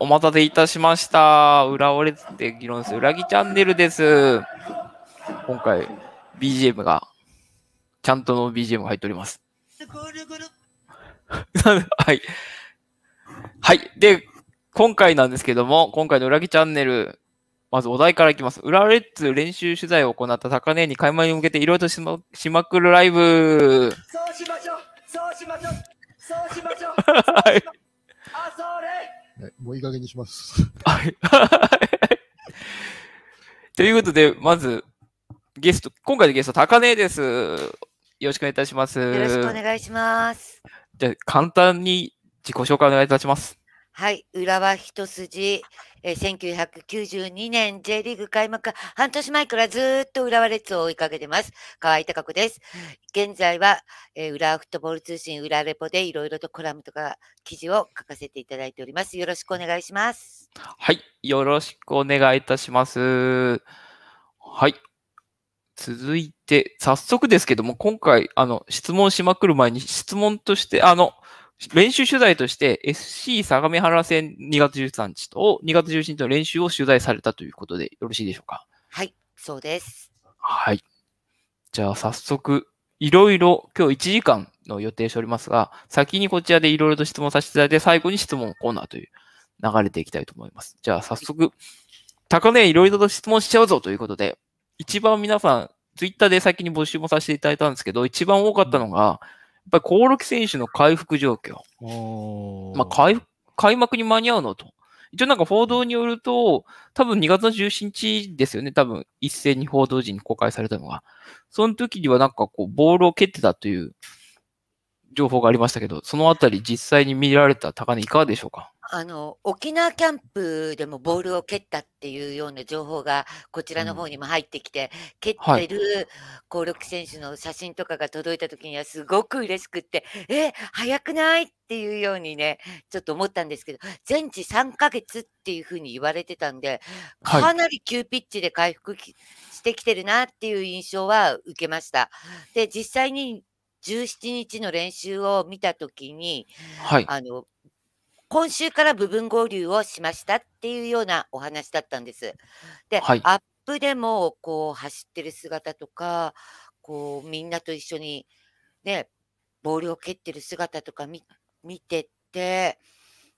お待たせいたしました。浦和レッズ議論する裏木チャンネルです。今回、BGM が、ちゃんとの BGM が入っております。はい。はい。で、今回なんですけども、今回の裏木チャンネル、まずお題からいきます。浦和レッツ練習取材を行った高根に開幕に向けていろいろとしましまくるライブ。そうしましょうそうしましょうそうしましょう はい。はい、もういい加減にします。はい。ということで、まず、ゲスト、今回のゲスト、高根です。よろしくお願いいたします。よろしくお願いします。じゃ簡単に自己紹介お願いいたします。はい、浦和一筋えー、1992年 J リーグ開幕半年前からずっと浦和レッズを追いかけてます。河合隆子です。現在は、えー、浦和フットボール通信、浦レポでいろいろとコラムとか記事を書かせていただいております。よろしくお願いします。はい、よろしくお願いいたします。はい。続いて、早速ですけども、今回、あの、質問しまくる前に、質問として、あの、練習取材として SC 相模原戦2月13日と2月17日の練習を取材されたということでよろしいでしょうか。はい、そうです。はい。じゃあ早速、いろいろ今日1時間の予定しておりますが、先にこちらでいろいろと質問させていただいて、最後に質問コーナーという流れていきたいと思います。じゃあ早速、高根いろいろと質問しちゃうぞということで、一番皆さん、ツイッターで先に募集もさせていただいたんですけど、一番多かったのが、うんっぱり興梠選手の回復状況。まあ開、開幕に間に合うのと。一応なんか報道によると、多分2月の17日ですよね、多分一斉に報道陣に公開されたのが。その時にはなんかこう、ボールを蹴ってたという情報がありましたけど、そのあたり実際に見られた高根いかがでしょうかあの沖縄キャンプでもボールを蹴ったっていうような情報がこちらの方にも入ってきて、蹴ってる興梠選手の写真とかが届いた時にはすごく嬉しくってえ早くないっていうようにねちょっと思ったんですけど全治3ヶ月っていうふうに言われてたんでかなり急ピッチで回復してきてるなっていう印象は受けました。で実際に17日の練習を見た時に、はい、あの今週から部分合流をしましたっていうようなお話だったんです。で、はい、アップでもこう走ってる姿とか、こうみんなと一緒にね、ボールを蹴ってる姿とか見てて、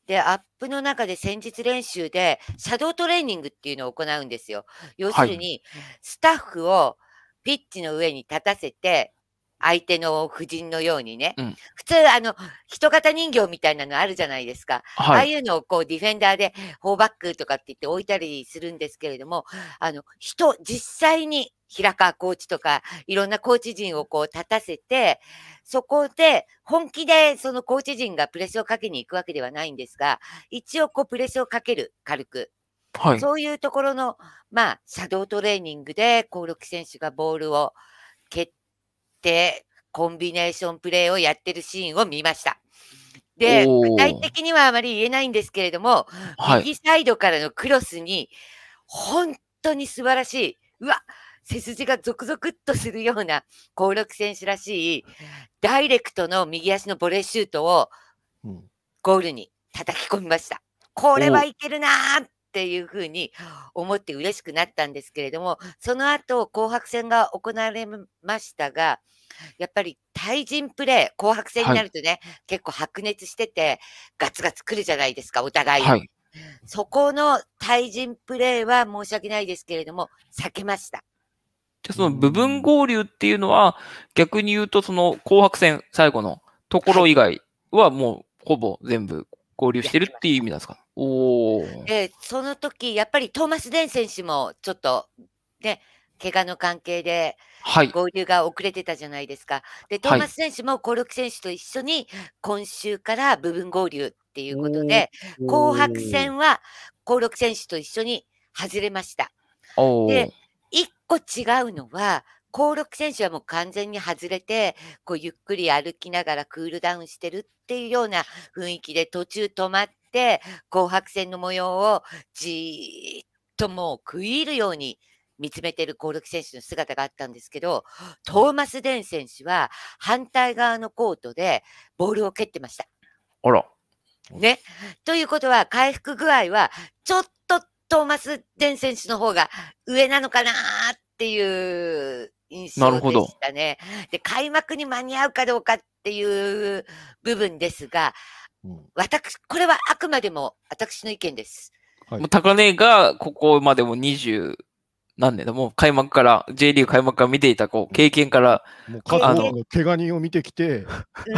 で、アップの中で先日練習で、シャドートレーニングっていうのを行うんですよ。要するに、スタッフをピッチの上に立たせて、相手の夫人のようにね、うん、普通、あの、人型人形みたいなのあるじゃないですか。はい、ああいうのをこう、ディフェンダーで、フォーバックとかって言って置いたりするんですけれども、あの、人、実際に、平川コーチとか、いろんなコーチ陣をこう立たせて、そこで本気でそのコーチ陣がプレスをかけに行くわけではないんですが、一応こうプレスをかける、軽く。はい、そういうところの、まあ、シャドートレーニングで、興梠選手がボールを蹴って、コンビネーションプレーをやってるシーンを見ました。で、具体的にはあまり言えないんですけれども、はい、右サイドからのクロスに、本当に素晴らしい、うわ背筋がゾクゾクっとするような、興梠選手らしい、ダイレクトの右足のボレーシュートを、ゴールに叩き込みました。これはいけるなーっっていうふうに思って嬉しくなったんですけれども、その後、紅白戦が行われましたが、やっぱり対人プレー、紅白戦になるとね、はい、結構白熱してて、ガツガツくるじゃないですか、お互い。はい、そこの対人プレーは申し訳ないですけれども、避けました。じゃその部分合流っていうのは、逆に言うと、その紅白戦最後のところ以外はもうほぼ全部合流してるっていう意味なんですか、はいおでその時やっぱりトーマス・デン選手もちょっとね怪我の関係で合流が遅れてたじゃないですか。はい、でトーマス選手も興梠選手と一緒に今週から部分合流っていうことで、紅白戦は興梠選手と一緒に外れました。で1個違うのは興梠選手はもう完全に外れてこうゆっくり歩きながらクールダウンしてるっていうような雰囲気で途中止まっ、紅白戦の模様をじーっともう食い入るように見つめているゴル選手の姿があったんですけど、トーマス・デン選手は反対側のコートでボールを蹴ってました。あら。ね。ということは、回復具合はちょっとトーマス・デン選手の方が上なのかなっていう印象でしたね。で、開幕に間に合うかどうかっていう部分ですが、私、これはあくまでも私の意見です。はい、もう高根がここまでも2十何年だ、もう開幕から、J リーグ開幕から見ていたこう経験から、もう過の怪我人を見てきて、比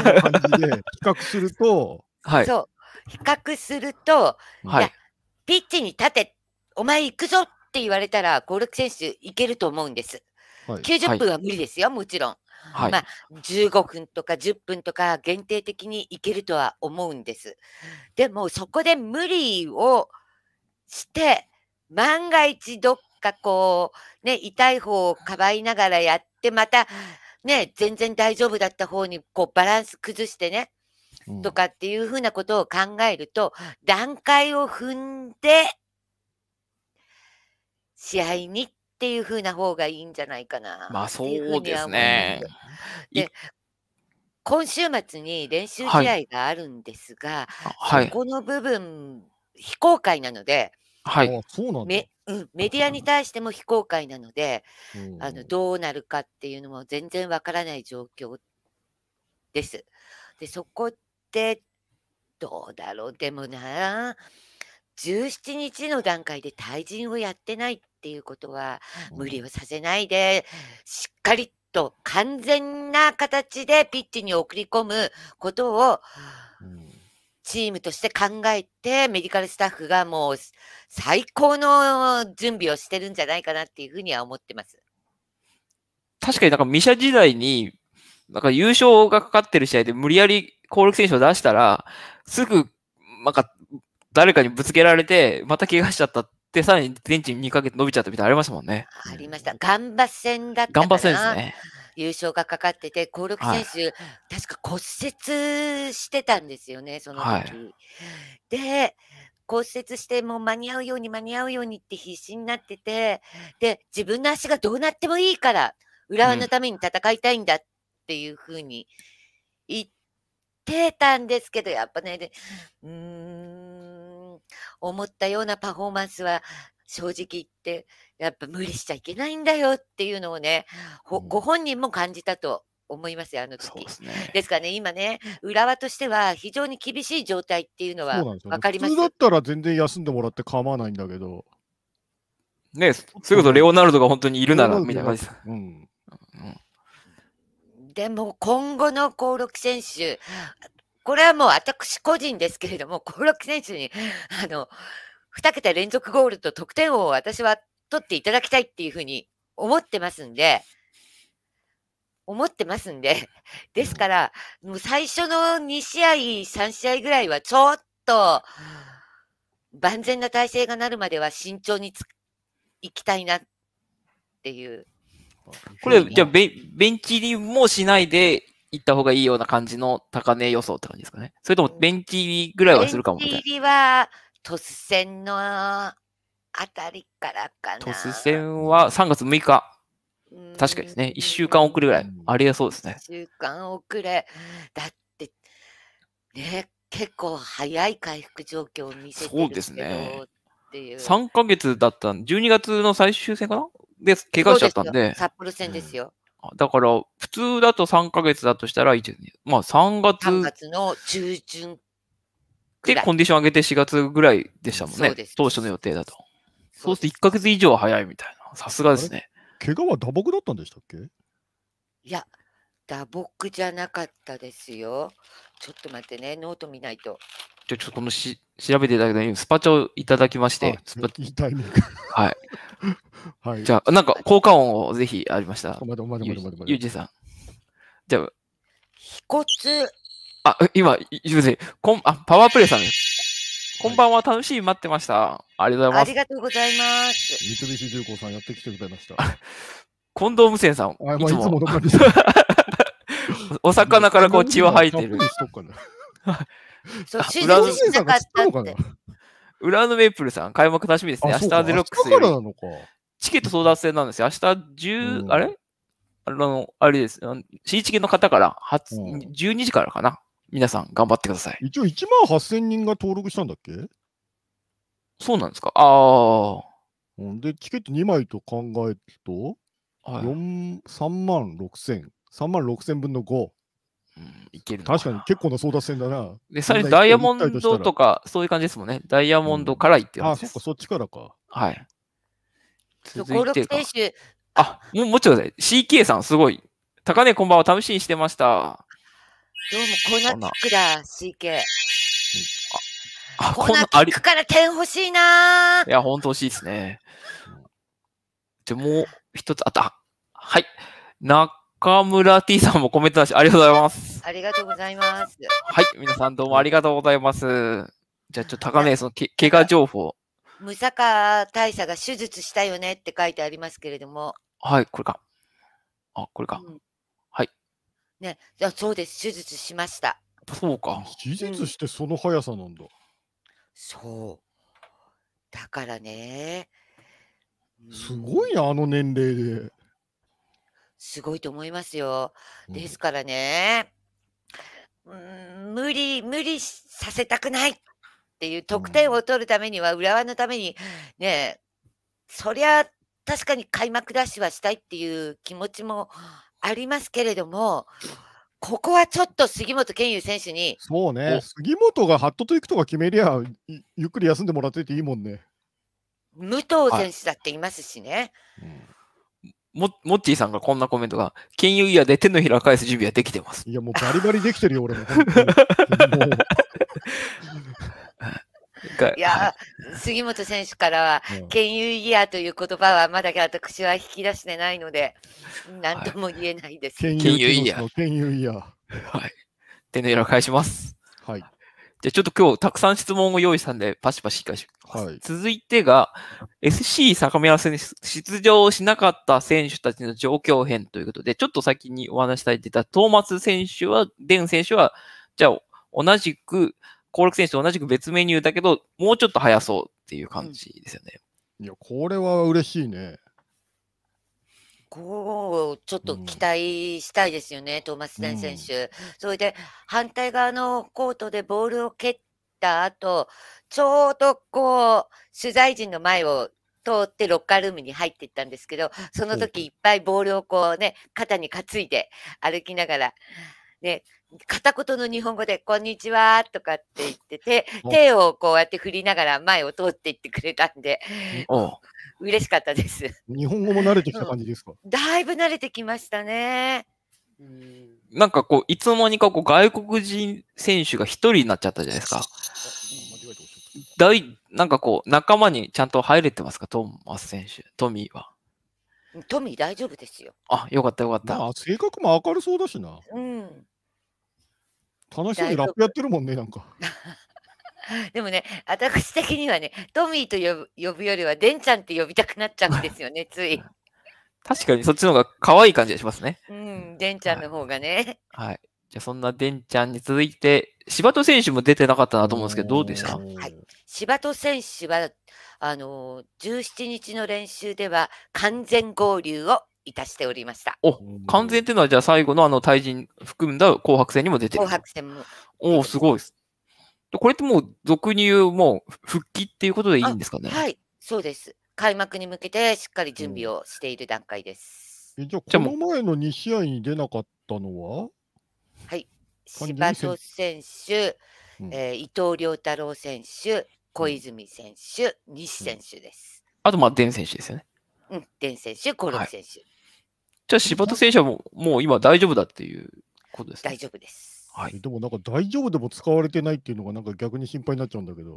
較すると、はい、そう、比較すると、はい、いや、ピッチに立て、お前行くぞって言われたら、ゴール選手いけると思うんです。はい、90分は無理ですよ、もちろん。はい、まあ、15分とか10分とか限定的に行けるとは思うんです。でもそこで無理をして万が一どっかこうね痛い方をかばいながらやってまたね全然大丈夫だった方にこうバランス崩してね、とかっていうふうなことを考えると段階を踏んで試合にっていう風な方がいいんじゃないかな。まあそうですね。で今週末に練習試合があるんですが、はい、この部分非公開なので、はい、そうなんメうん、メディアに対しても非公開なので、あのどうなるかっていうのも全然わからない状況です。でそこってどうだろうでもな17日の段階で退陣をやってないっっていうことは無理をさせないで、しっかりと完全な形でピッチに送り込むことを、チームとして考えて、メディカルスタッフがもう最高の準備をしてるんじゃないかなっていうふうには思ってます。確かになんか、ミシャ時代に、なんか優勝がかかってる試合で無理やり攻力選手を出したら、すぐ、なんか、誰かにぶつけられて、また怪我しちゃったっで、さらに全治2ヶ月伸びちゃったみたいなありましたもんね。ありました。ガンバ戦だったかな。ガンバ戦ですね。優勝がかかってて、興梠選手、はい、確か骨折してたんですよね、その時。はい、で、骨折してもう間に合うように間に合うようにって必死になってて、で、自分の足がどうなってもいいから、浦和のために戦いたいんだっていうふうに言ってたんですけど、やっぱね、うん、思ったようなパフォーマンスは正直言って、やっぱ無理しちゃいけないんだよっていうのをね、うん、ご本人も感じたと思いますよ、あの時。ですね。ですからね、今ね、浦和としては非常に厳しい状態っていうのは分かります、ね、だったら全然休んでもらって構わないんだけど。ねそういうことレオナルドが本当にいるなら、みたいな感じです。うん。うんでも今後の興梠選手、これはもう私個人ですけれども、興梠選手に、あの、2桁連続ゴールと得点王を私は取っていただきたいっていうふうに思ってますんで、思ってますんで、ですから、もう最初の2試合、3試合ぐらいはちょっと、万全な体制がなるまでは慎重につ行きたいなっていう。これ、じゃあベ、ベンチ入りもしないで、行った方がいいような感じの高値予想って感じですかね。それともベンチ入りぐらいはするかもみベンチ入りは突然のあたりからかな。突然は3月6日。確かにですね。1週間遅れぐらい。ありえそうですね。1週間遅れ。だって、ね、結構早い回復状況を見せてるけどそうですね。3か月だったん、12月の最終戦かなで、怪我しちゃったんで。札幌戦ですよ。だから、普通だと3ヶ月だとしたらまあ3月。3月の中旬で、コンディション上げて4月ぐらいでしたもんね。当初の予定だと。そうすると1ヶ月以上早いみたいな。さすがですね。怪我は打撲だったんでしたっけいや、打撲じゃなかったですよ。ちょっと待ってね、ノート見ないと。ちょ、ちょっとこのし調べていただいたスパチャをいただきまして、スパチャ。はい。はい、じゃあ、なんか効果音をぜひありました。まだまゆうじさん。じゃあ。ひこつ。あ、今、ゆうじ、こんあパワープレイさんです。こんばんは、楽しい待ってました。ありがとうございます。ありがとうございます。三菱重工さん、やってきてくれました。近藤無線さん、いつも。お魚からこう血を吐いてる。そう、手術なかったって。浦メイプルさん、開幕楽しみですね。明日ゼロックスより。チケット争奪戦なんですよ。明日10、うん、あれあの、あれです。C チケの方から初、うん、12時からかな。皆さん、頑張ってください。一応1万8000人が登録したんだっけそうなんですかああ。で、チケット2枚と考えると、はい、3万6000、3万6000分の5。うん、いける確かに結構な争奪戦だな。で、さらにダイヤモンドとか、そういう感じですもんね。ダイヤモンドからいってます、うん、あ、そっか、そっちからか。はい。続いて選あ、もう、もちろん、CK さん、すごい。高値こんばんは、試しにしてました。どうも、コーナーキックだ、CK。あ、コーナーキックから点欲しいな。いや、ほんと欲しいですね。でもう一つあった。はい。な岡村 T さんもコメントなし、ありがとうございます。ありがとうございます。はい、皆さんどうもありがとうございます。じゃあ、ちょっと高値、そのけ怪我情報。ムサカ大佐が手術したよねって書いてありますけれども。はい、これか。あ、これか。うん、はい。ね、そうです、手術しました。そうか。手術してその速さなんだ。うん、そう。だからね。すごいな、あの年齢で。すごいと思いますよ。ですからね、うん、無理無理させたくないっていう得点を取るためには、浦和のためにね、そりゃ確かに開幕ダッシュはしたいっていう気持ちもありますけれども、ここはちょっと杉本健勇選手にそうね、杉本がハットトリックとか決めりゃ、ゆっくり休んでもらってていいもんね。武藤選手だっていますしね。うんも、もっちーさんがこんなコメントが、金融イヤーで手のひら返す準備はできてます。いや、もうバリバリできてるよ、俺も。いや、杉本選手からは、金融イヤーという言葉はまだ私は引き出してないので、なんとも言えないです。金融イヤー。金融イヤー。はい。手のひら返します。はい。じゃあちょっと今日たくさん質問を用意したんで、パシパシ聞かせてください。はい、続いてが、SC 坂村選手、出場しなかった選手たちの状況編ということで、ちょっと先にお話したいってた、トーマス選手は、デン選手は、じゃあ同じく、コル選手と同じく別メニューだけど、もうちょっと早そうっていう感じですよね。うん、いや、これは嬉しいね。こう、ちょっと期待したいですよね、うん、トーマスデン選手。うん、それで、反対側のコートでボールを蹴った後、ちょうどこう、取材陣の前を通ってロッカールームに入っていったんですけど、その時いっぱいボールをこうね、肩に担いで歩きながら、ね、片言の日本語で、こんにちはとかって言ってて、手をこうやって振りながら前を通っていってくれたんで、嬉しかったです。日本語も慣れてきた感じですか、うん、だいぶ慣れてきましたね。なんかこう、いつの間にかこう外国人選手が一人になっちゃったじゃないですか。だいなんかこう、仲間にちゃんと入れてますか、トーマス選手、トミーは。トミー大丈夫ですよ。あ、よかったよかった。まあ、性格も明るそうだしな。うん。楽しそうにラップやってるもんね、なんか。でもね、私的にはね、トミーと呼ぶ呼ぶよりは、デンちゃんって呼びたくなっちゃうんですよね、つい。確かにそっちの方が可愛い感じがしますね。うん、デンちゃんの方がね。はい。はい、じゃあそんなデンちゃんに続いて、柴戸選手も出てなかったなと思うんですけど、どうでした、はい、柴戸選手は、あのー、17日の練習では完全合流をいたしておりました。お、完全っていうのは、じゃあ最後のあの対人含んだ紅白戦にも出てる。紅白戦も。おお、すごいです。これってもう俗に言う、もう復帰っていうことでいいんですかね。はい、そうです。開幕に向けてしっかり準備をしている段階です。うん、じゃあ、この前の2試合に出なかったのははい、柴戸選手、うん、えー、伊藤涼太郎選手、小泉選手、西選手です。あと、まあ、ン選手ですよね。うん、ン選手、コロ選手。はい、じゃあ、柴戸選手はもうもう今大丈夫だっていうことですね。大丈夫です。はい、でもなんか大丈夫でも使われてないっていうのがなんか逆に心配になっちゃうんだけど。ん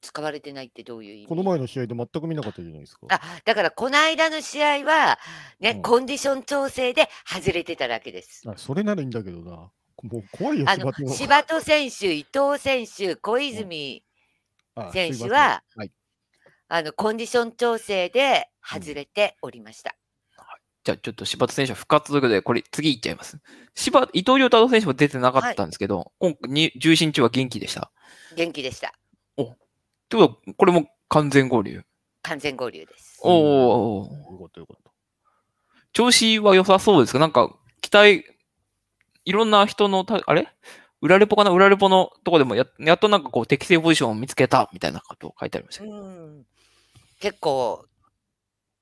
使われてないってどういう意味この前の試合で全く見なかったじゃないですか。あだからこの間の試合はね、うん、コンディション調整で外れてただけです。それならいいんだけどな。もう怖いよ、あの柴戸選手、伊藤選手、小泉選手は、うんあはい、あのコンディション調整で外れておりました。じゃあちょっと柴田選手は復活ということで、これ次いっちゃいます。柴、伊藤亮太郎選手も出てなかったんですけど、今に重心中は元気でした。元気でした。おってことは、これも完全合流。完全合流です。おおーよかったよかった。調子は良さそうですかなんか、期待、いろんな人のた、あれ裏レポかな裏レポのとこでもや、やっとなんかこう適正ポジションを見つけたみたいなことを書いてありましたうけど。ん。結構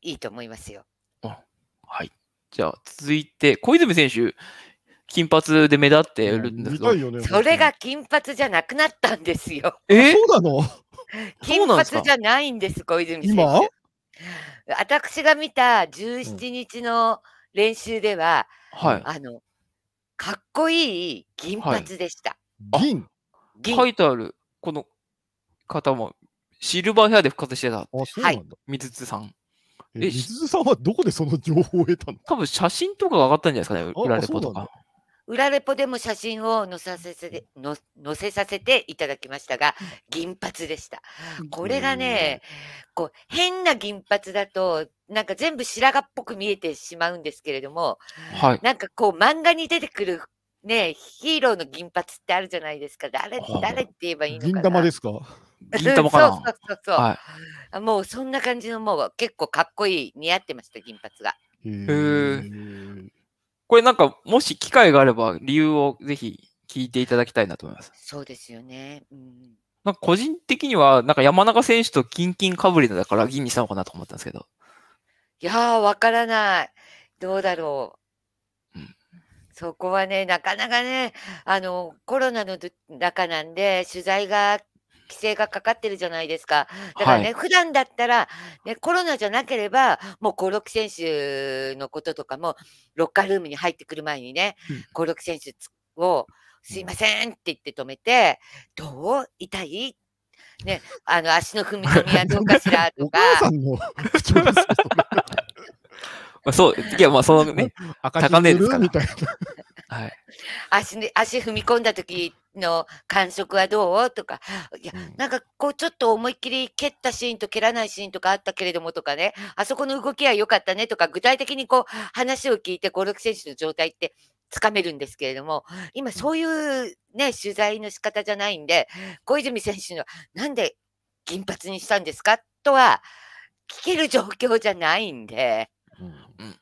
いいと思いますよ。はい。じゃあ、続いて、小泉選手、金髪で目立ってるんですけど、ね、それが金髪じゃなくなったんですよ。えそうなの 金髪じゃないんです、小泉選手。私が見た17日の練習では、うんはい、あのかっこいい銀髪でした。はい、銀銀書いてあるこの方もシルバーヘアで復活してた。はい、水津さん。え、えずさんはどこでその情報を得たの多分写真とかが上がったんじゃないですかね、裏レポとか。裏レポでも写真を載させて載せさせていただきましたが、銀髪でした。これがね、こう変な銀髪だと、なんか全部白髪っぽく見えてしまうんですけれども、はい、なんかこう漫画に出てくるね、ヒーローの銀髪ってあるじゃないですか。誰、誰って言えばいいのかな。銀玉ですか銀玉かな。そうそうそうそう、はい、もうそんな感じのもう結構かっこいい似合ってました銀髪が。へえ。これなんかもし機会があれば理由をぜひ聞いていただきたいなと思います。そうですよね。うん、なんか個人的にはなんか山中選手とキンキンかぶりだから銀にしたのかなと思ったんですけど。いやーわからない。どうだろう。そこはね、なかなかね、あの、コロナの中なんで、取材が規制がかかってるじゃないですか。だからね、はい、普段だったら、ね、コロナじゃなければ、もう興六選手のこととかも、ロッカールームに入ってくる前にね、興、うん、六選手を、すいませんって言って止めて、どう痛いね、あの足の踏み込みはどうかしらとか。そう、いやまあそのね、高値ですから。はい、足に足踏み込んだ時の感触はどうとか、いや、なんかこうちょっと思いっきり蹴ったシーンと蹴らないシーンとかあったけれどもとかね、あそこの動きは良かったねとか、具体的にこう話を聞いて5、6選手の状態ってつかめるんですけれども、今そういうね、取材の仕方じゃないんで、小泉選手のなんで銀髪にしたんですかとは聞ける状況じゃないんで、うん、うん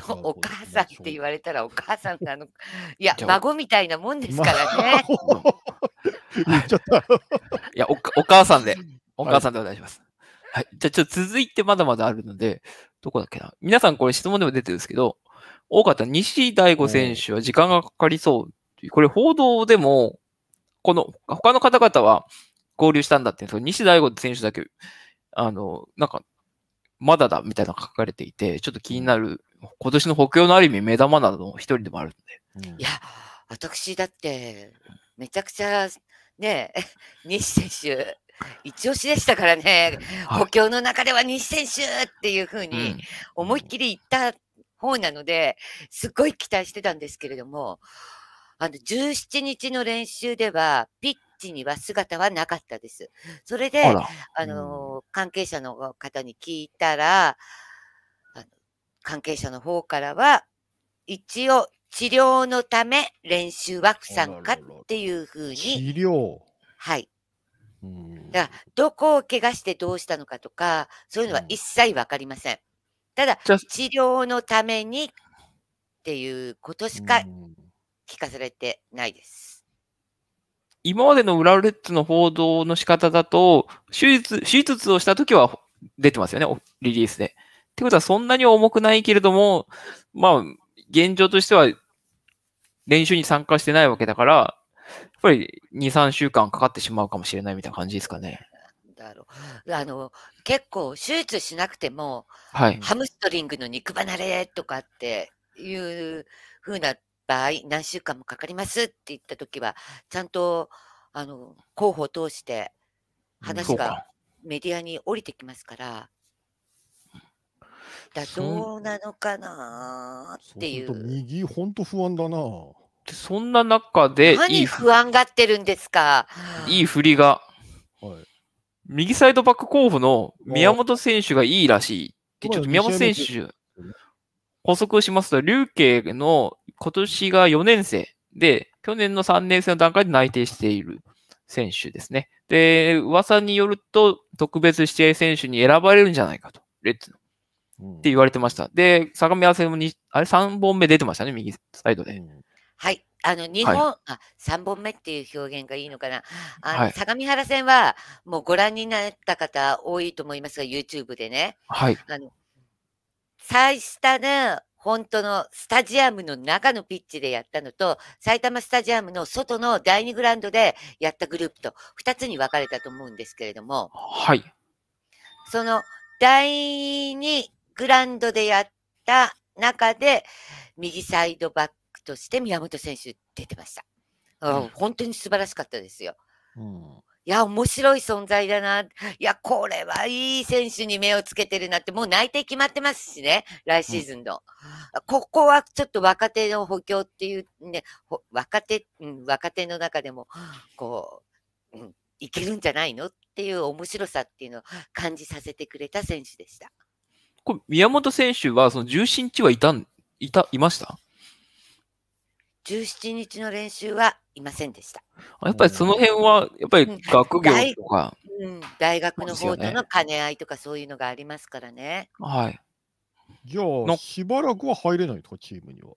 そうお母さんって言われたらお母さんってあのいや 孫みたいなもんですからね。言っちゃった。いやおお母さんでお母さんでお願いします。はい、じゃあちょっと続いてまだまだあるのでどこだっけな皆さんこれ質問でも出てるんですけど多かった西大吾選手は時間がかかりそうこれ報道でもこの他の方々は合流したんだって西大吾選手だけあのなんかまだだみたいなのが書かれていて、ちょっと気になる今年の補強のある意味目玉などの一人でもあるんで。いや、私だって、めちゃくちゃ、ね、西選手、一押しでしたからね、補強の中では西選手っていうふうに思いっきり言った方なので、すっごい期待してたんですけれども、あの、17日の練習では、ピッチには姿はなかったです。それで、ああの、関係者の方に聞いたら、関係者の方からは、一応治療のため練習は不参加っていうふうに。治療はい。だから、どこを怪我してどうしたのかとか、そういうのは一切わかりません。ただ、治療のためにっていうことしか聞かされてないです。今までのラ和レッズの報道の仕方だと、手術、手術をしたときは出てますよね、リリースで。ってことはそんなに重くないけれども、まあ、現状としては練習に参加してないわけだから、やっぱり2、3週間かかってしまうかもしれないみたいな感じですかね。だろうあの結構手術しなくても、はい、ハムストリングの肉離れとかっていうふうな場合何週間もかかりますって言った時はちゃんとあの候補を通して話がメディアに降りてきますから。だどうなのかなっていう。そう右、本ん不安だな。そんな中でいい、何不安がってるんですか。いい振りが、はい、右サイドバック候補の宮本選手がいいらしいちょっと宮本選手、補足しますと、竜慶の今年が4年生で、去年の3年生の段階で内定している選手ですね。で、噂によると、特別指定選手に選ばれるんじゃないかと、レッツの。って言われてました。で、相模原戦もに、あれ3本目出てましたね、右サイドで。はい。あの、日本、はい、あ、3本目っていう表現がいいのかな。あの、はい、相模原戦は、もうご覧になった方多いと思いますが、YouTube でね。はい。あの、最下の、本当のスタジアムの中のピッチでやったのと、埼玉スタジアムの外の第2グラウンドでやったグループと、2つに分かれたと思うんですけれども。はい。その、第2グランドでやった中で、右サイドバックとして宮本選手出てました。うん、本当に素晴らしかったですよ。うん、いや、面白い存在だな。いや、これはいい選手に目をつけてるなって、もう内定決まってますしね、来シーズンの。うん、ここはちょっと若手の補強っていうね、若手、若手の中でも、こう、うん、いけるんじゃないのっていう面白さっていうのを感じさせてくれた選手でした。これ宮本選手はその17日はいたん、いた、いました17日の練習はいませんでした。やっぱりその辺は、やっぱり学業とか、うん、大学の方との兼ね合いとかそういうのがありますからね。はい。じゃあ、しばらくは入れないとか、チームには。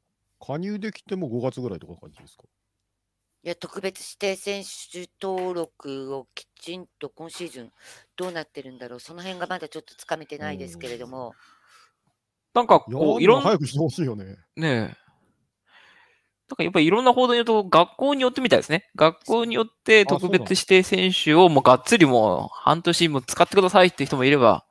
加入できても5月ぐらいとか感じですかいや特別指定選手登録をきちんと今シーズンどうなってるんだろう、その辺がまだちょっとつかめてないですけれども。なんかこう、いろんな。早くしてほしいよね。ねえ。なんかやっぱりいろんな報道によると、学校によってみたいですね。学校によって特別指定選手をもうがっつりもう半年も使ってくださいって人もいれば、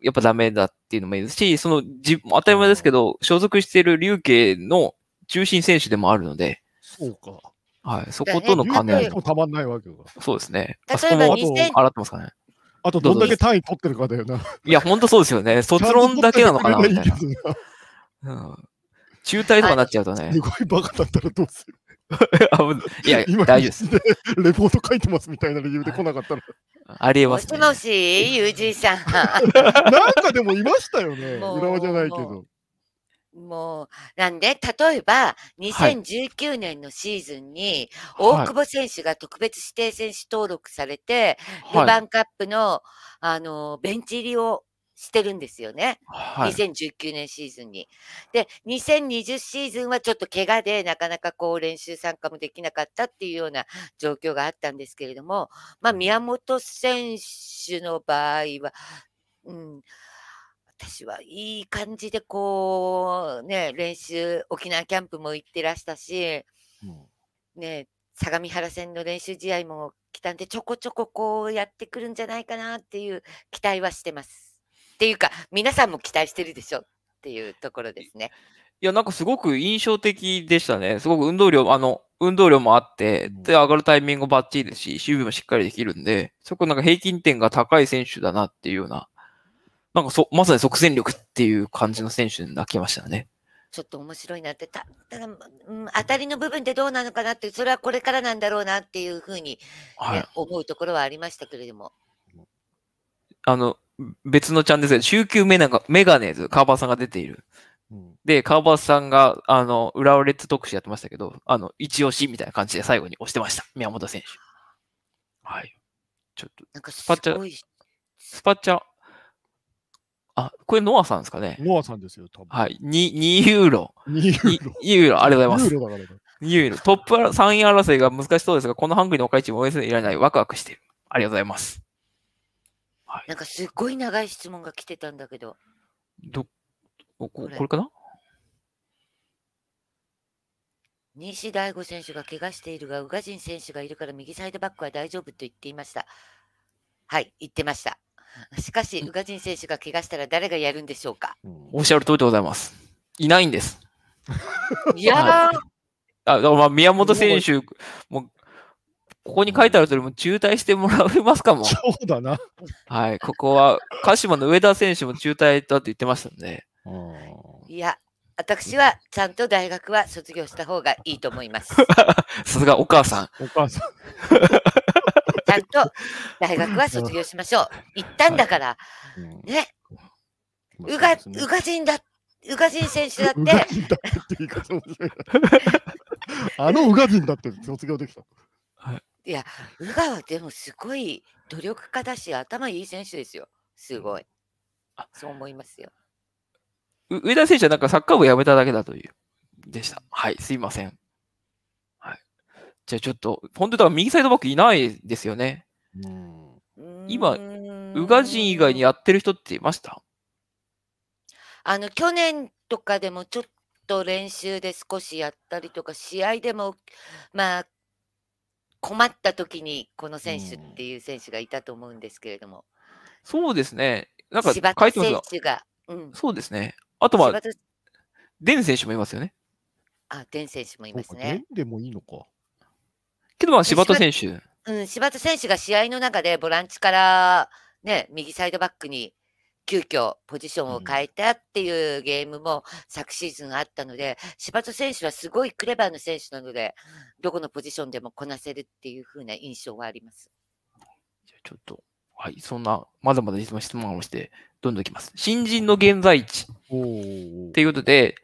やっぱダメだっていうのもいるし、そのじ当たり前ですけど、所属している琉球の中心選手でもあるので、そうか。はい、そことの兼ね合い。たまんないわけそうですね。あそこも洗ってますかね。あと、どんだけ単位取ってるかだよな。いや、ほんとそうですよね。卒 論だけなのかな、みたいな。うん、中退とかなっちゃうとね。すごいバカだったらどうする いや、今大丈夫です。レポート書いてますみたいな理由で来なかったら。ありえます、ね。もしい、友人さん。なんかでもいましたよね。浦和じゃないけど。もう、なんで、例えば、2019年のシーズンに、大久保選手が特別指定選手登録されて、ル、バンカップの、あの、ベンチ入りをしてるんですよね。2019年シーズンに。で、2020シーズンはちょっと怪我で、なかなかこう練習参加もできなかったっていうような状況があったんですけれども、まあ、宮本選手の場合は、うん、私はいい感じでこうね練習沖縄キャンプも行ってらしたし、うん、ね相模原戦の練習試合も来たんでちょこちょここうやってくるんじゃないかなっていう期待はしてます。っていうか皆さんも期待してるでしょっていうところですね。いやなんかすごく印象的でしたね。すごく運動量あの運動量もあって、で、上がるタイミングもバッチリですし、守備もしっかりできるんで、そこなんか平均点が高い選手だなっていうようななんかそ、まさに即戦力っていう感じの選手に泣きましたね。ちょっと面白いなって、た、ただ、うん、当たりの部分でどうなのかなって、それはこれからなんだろうなっていうふうに、ね、はい、思うところはありましたけれども。あの、別のチャンネルで、週休メか、メガネーズ、カーバーさんが出ている。うん、で、カーバーさんが、あの、浦和レッズ特集やってましたけど、あの、一押しみたいな感じで最後に押してました。宮本選手。はい。ちょっと、なんかスパチャ、スパチャあ、これノアさんですかね。ノアさんですよ、多分。はい。2, 2ユーロ。2ユーロ。2ユーロ、ありがとうございます。2ユーロかユーロ。トップ3位争いが難しそうですが、このハングリーの若いチーム応援するのいらない。ワクワクしてる。ありがとうございます。はい、なんかすっごい長い質問が来てたんだけど。ど、ここれかな西大吾選手が怪我しているが、宇賀神選手がいるから右サイドバックは大丈夫と言っていました。はい、言ってました。しかし、宇賀神選手が怪我したら誰がやるんでしょうか。おっしゃる通りでございます。いないんです。い やー。あまあ、宮本選手も、ここに書いてあるおり、も中退してもらえますかも。そうだな。はい、ここは、鹿島の上田選手も中退だって言ってましたんで。いや、私はちゃんと大学は卒業した方がいいと思います。さすがお母さん。お母さん。ゃんと大学は卒業しましょう。一 旦だから、ね。宇賀、宇賀人だ、宇賀人選手だって。宇賀人だって言い方面あの宇賀人だって卒業できた。い、や、宇賀はでもすごい努力家だし、頭いい選手ですよ。すごい。そう思いますよ。上田選手はなんかサッカー部辞めただけだという。でした。はい、すいません。じゃあちょっと、本当だから右サイドバックいないですよね。今、宇賀神以外にやってる人っていましたあの、去年とかでもちょっと練習で少しやったりとか、試合でも、まあ、困った時にこの選手っていう選手がいたと思うんですけれども。そうですね。なんか書いてますが。がうん、そうですね。あとは、デン選手もいますよね。あ、デン選手もいますね。デンでもいいのか。けどまあ柴田選手。うん、柴田選手が試合の中でボランチからね、右サイドバックに急遽ポジションを変えたっていうゲームも昨シーズンあったので、柴田選手はすごいクレバーな選手なので、どこのポジションでもこなせるっていう風な印象はあります。じゃちょっと、はい、そんな、まだまだ質問をして、どんどんいきます。新人の現在地ということで、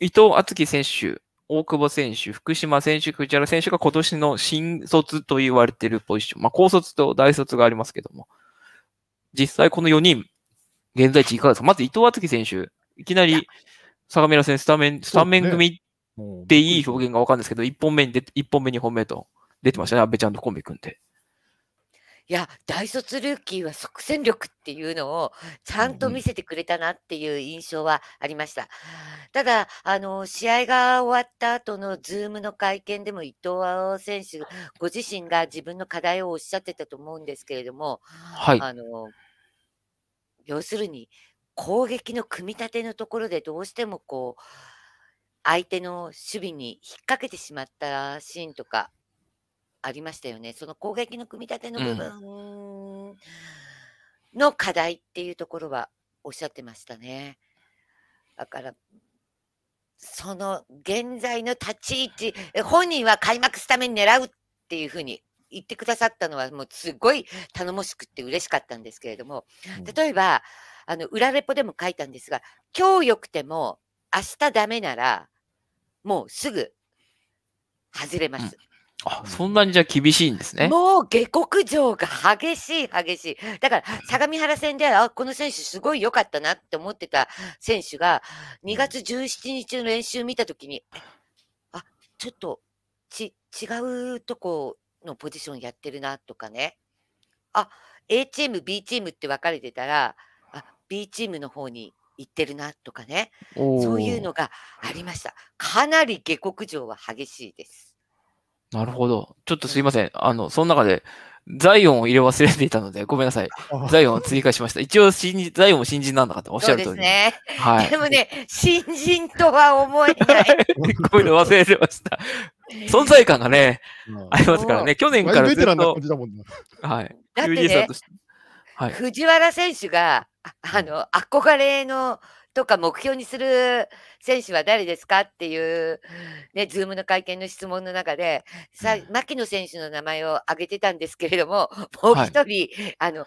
伊藤敦樹選手大久保選手、福島選手、藤原選手が今年の新卒と言われているポジション。まあ、高卒と大卒がありますけども。実際この4人、現在地いかがですかまず伊藤敦樹選手、いきなり相模原手、スタメン、スタメン組っていい表現がわかるんですけど、1本目に出1本目、2本目と出てましたね、安倍ちゃんとコンビ組んで。いや、大卒ルーキーは即戦力っていうのをちゃんと見せてくれたなっていう印象はありました。ただ、あの、試合が終わった後のズームの会見でも伊藤選手ご自身が自分の課題をおっしゃってたと思うんですけれども、はい、あの、要するに攻撃の組み立てのところでどうしてもこう、相手の守備に引っ掛けてしまったシーンとかありましたよね。その攻撃の組み立ての部分の課題っていうところはおっしゃってましたね。だから、その現在の立ち位置、本人は開幕すために狙うっていうふうに言ってくださったのは、もうすごい頼もしくて嬉しかったんですけれども、例えば、あの、裏レポでも書いたんですが、今日良くても明日ダメなら、もうすぐ外れます。うんあ、そんなにじゃあ厳しいんですね。もう下克上が激しい、激しい。だから、相模原戦で、あ、この選手すごい良かったなって思ってた選手が、2月17日の練習見たときに、あ、ちょっと、ち、違うとこのポジションやってるなとかね。あ、A チーム、B チームって分かれてたら、あ、B チームの方に行ってるなとかね。そういうのがありました。かなり下克上は激しいです。なるほど。ちょっとすいません。あの、その中で、ザイオンを入れ忘れていたので、ごめんなさい。ザイオンを追加しました。一応新人、ザイオンも新人なんだかっておっしゃる通り。そうですね。はい。でもね、新人とは思えない。こういうの忘れてました。存在感がね、ありますからね。去年からずっと。はい。だってね、はい、藤原選手が、あの、憧れのとか目標にする選手は誰ですかっていう、ね、ズームの会見の質問の中で、さ、牧野選手の名前を挙げてたんですけれども、もう一人、はい、あの、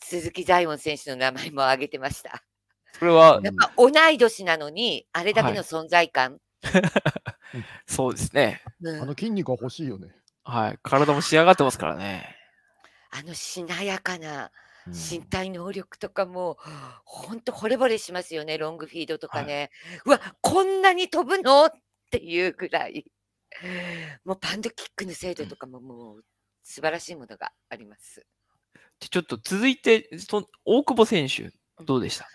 鈴木財門選手の名前も挙げてました。それは、やっぱ同い年なのに、あれだけの存在感。はい、そうですね、あの筋肉は欲しいよね。はい、体も仕上がってますからね。あのしなやかな。身体能力とかも、ほんと惚れ惚れしますよね、ロングフィードとかはい。ね。うわ、こんなに飛ぶのっていうぐらい。もうパンドキックの精度とかももう素晴らしいものがあります。でちょっと続いて、そ大久保選手、どうでした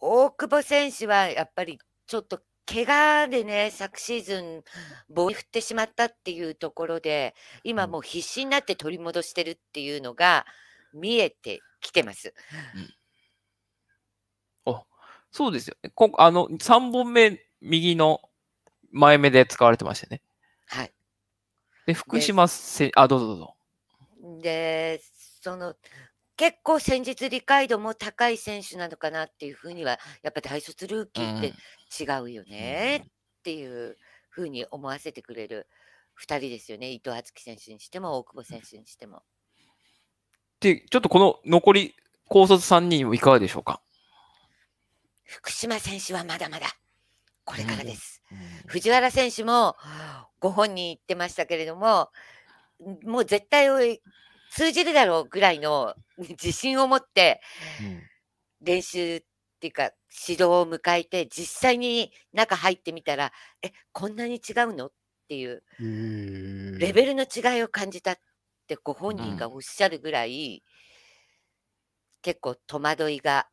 大久保選手はやっぱりちょっと怪我でね、昨シーズン棒に振ってしまったっていうところで、今もう必死になって取り戻してるっていうのが見えてきてます。うん、あそうですよ、ね。こあの3本目右の前目で使われてましたね。はい。で福島せあどうぞどうぞ。でその結構先日理解度も高い選手なのかなっていうふうにはやっぱ大卒ルーキーって違うよねっていうふうに思わせてくれる2人ですよね伊藤敦樹選手にしても大久保選手にしても。で、ちょっとこの残り高卒3人もいかがでしょうか福島選手はまだまだ、これからです。うんうん、藤原選手もご本人言ってましたけれども、もう絶対通じるだろうぐらいの自信を持って、練習っていうか、指導を迎えて、実際に中入ってみたら、え、こんなに違うのっていう、レベルの違いを感じたってご本人がおっしゃるぐらい、うん、結構戸惑いが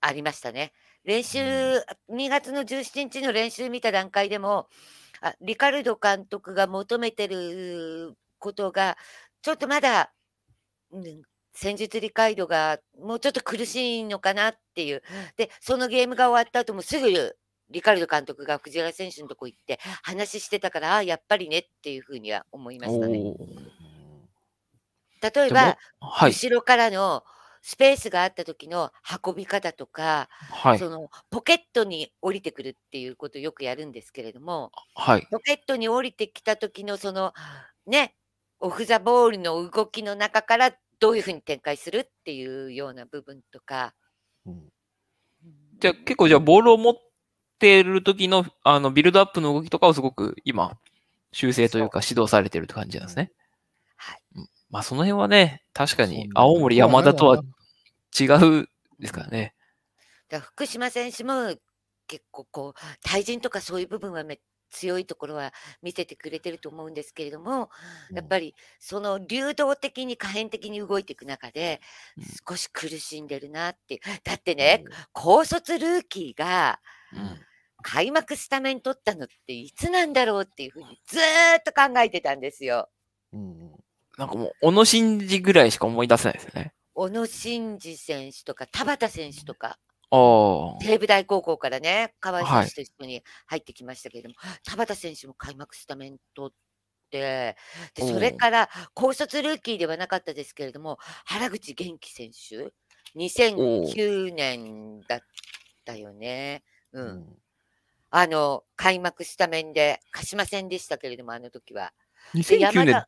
ありましたね。練習、うん、2月の17日の練習見た段階でもあリカルド監督が求めてることがちょっとまだ、うん、戦術理解度がもうちょっと苦しいのかなっていうでそのゲームが終わった後もすぐリカルド監督が藤原選手のとこ行って話してたからあやっぱりねっていうふうには思いましたね。例えば、はい。後ろからのスペースがあった時の運び方とか、はい。そのポケットに降りてくるっていうことをよくやるんですけれども、はい。ポケットに降りてきた時のその、ね、オフ・ザ・ボールの動きの中からどういうふうに展開するっていうような部分とか。じゃあ結構じゃあボールを持ってる時のあのビルドアップの動きとかをすごく今修正というか指導されてるって感じなんですね。はい、うん。まあその辺はね、確かに青森山田とは違うですからね。だから福島選手も結構こう、対人とかそういう部分はめ強いところは見せてくれてると思うんですけれども、やっぱりその流動的に可変的に動いていく中で、少し苦しんでるなっていう。だってね、高卒ルーキーが、開幕スタメン取ったのっていつなんだろうっていうふうにずっと考えてたんですよ。うんなんかもう、小野伸二ぐらいしか思い出せないですね。小野伸二選手とか、田畑選手とか。テレビ大高校からね、河合選手と一緒に入ってきましたけれども、はい、田畑選手も開幕スタメン取って、でそれから高卒ルーキーではなかったですけれども、原口元気選手、2009年だったよね。うん、うん、あの開幕スタメンで、鹿島戦でしたけれども、あの時は。2009年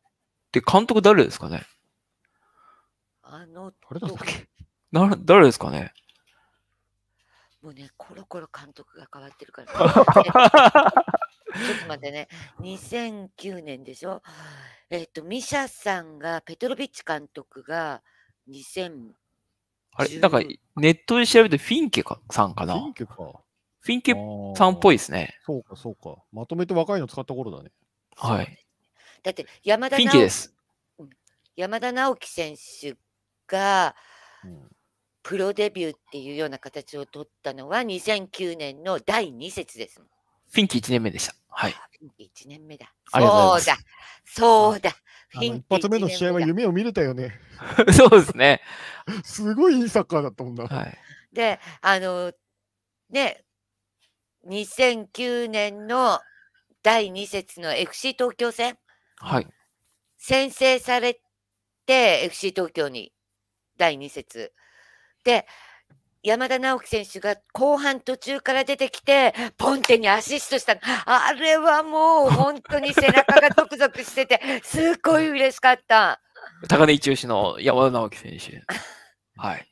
で、監督誰ですかねあの、誰だっけな誰ですかねもうね、コロコロ監督が変わってるから、ちょっと待ってね、2009年でしょ。えっ、ー、と、ミシャさんが、ペトロビッチ監督が2000。あれ、なんかネットで調べてフィンケかさんかな。フィンケか。フィンケさんっぽいですね。そうか、そうか。まとめて若いの使った頃だね。はい。だって山田直樹山田直樹選手がプロデビューっていうような形を取ったのは2009年の第2節ですフィンキー1年目でした。はい。フィンキー1年目だ。そうだ。そうだ。フィンキー1発目の試合は夢を見れたよね。そうですね。すごいいいサッカーだったもんな。はい、で、あの、ね、2009年の第2節の FC 東京戦。はい。先制されて FC 東京に第2節で山田直樹選手が後半途中から出てきてポンテにアシストしたあれはもう本当に背中がゾクゾクしてて すごい嬉しかった高根一押しの山田直樹選手 はい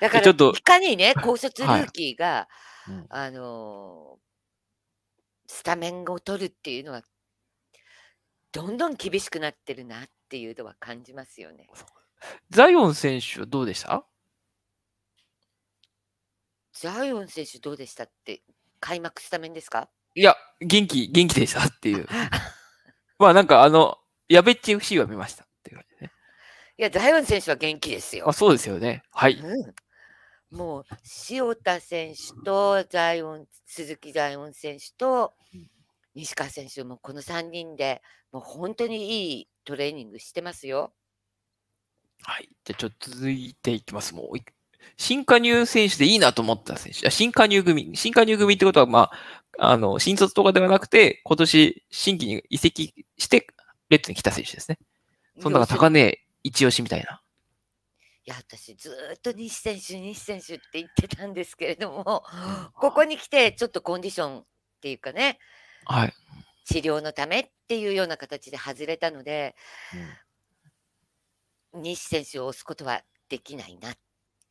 だからちょっといかにね高卒ルーキーが、はいうん、あのー、スタメンを取るっていうのはどんどん厳しくなってるなっていうのは感じますよね。ザイオン選手はどうでしたザイオン選手どうでしたって開幕スタメンですかいや、元気、元気でしたっていう。まあなんかあの、やべっち FC は見ましたっていう感じね。いや、ザイオン選手は元気ですよ。あそうですよね。はい。うんもう塩田選手とザイオン鈴木ザイオン選手と、西川選手もこの3人でもう本当にいいトレーニングしてますよ。はい。じゃあちょっと続いていきます。もう新加入選手でいいなと思った選手。新加入組。新加入組ってことは、まあ、あの、新卒とかではなくて、今年新規に移籍して、レッツに来た選手ですね。そんな高根一押しみたいな。いや、私ずっと西選手、西選手って言ってたんですけれども、ここに来てちょっとコンディションっていうかね、はい、治療のためっていうような形で外れたので、うん、西選手を押すことはできないなっ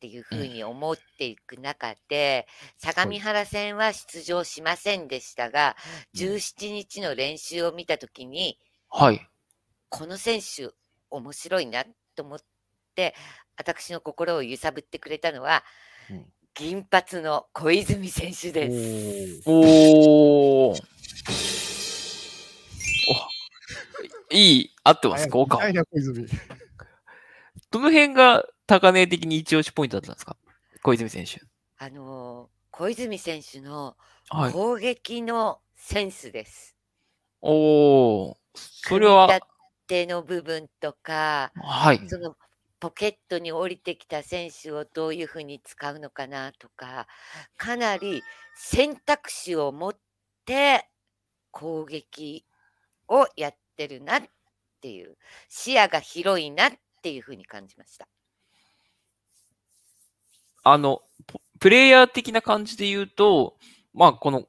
ていうふうに思っていく中で、うん、相模原戦は出場しませんでしたが、うん、17日の練習を見たときに、はい、この選手、面白いなと思って、私の心を揺さぶってくれたのは、銀髪の小泉選手です。おーいい、合ってます、効果。どの辺が高値的に一押しポイントだったんですか小泉選手。あの小泉選手の攻撃のセンスです。はい、おお、それは。立ての部分とか、はい、そのポケットに降りてきた選手をどういうふうに使うのかなとか、かなり選択肢を持って攻撃をやっってるなっていう視野が広いなっていうふうに感じました。あのプレイヤー的な感じで言うと、まあ、この、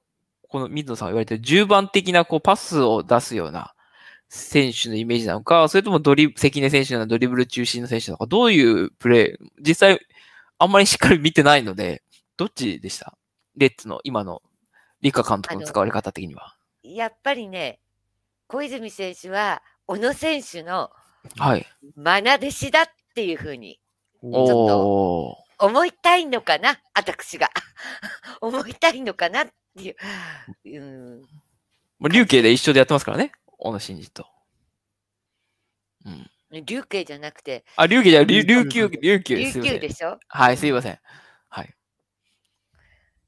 この水野さんが言われてる10番的なこうパスを出すような選手のイメージなのか、それともドリ関根選手のドリブル中心の選手なのか、どういうプレー、実際、あんまりしっかり見てないので、どっちでしたレッツの今の理科監督の使われ方的には。やっぱりね、小泉選手は小野選手の愛弟子だっていうふうに、ちょっと思いたいのかな、私が。思いたいのかなっていう。うんで一緒でやってますからね、小野伸二と。うん。じゃなくて。あ、琉球じゃ琉琉球、琉球琉球でしょはい、すいません。はい。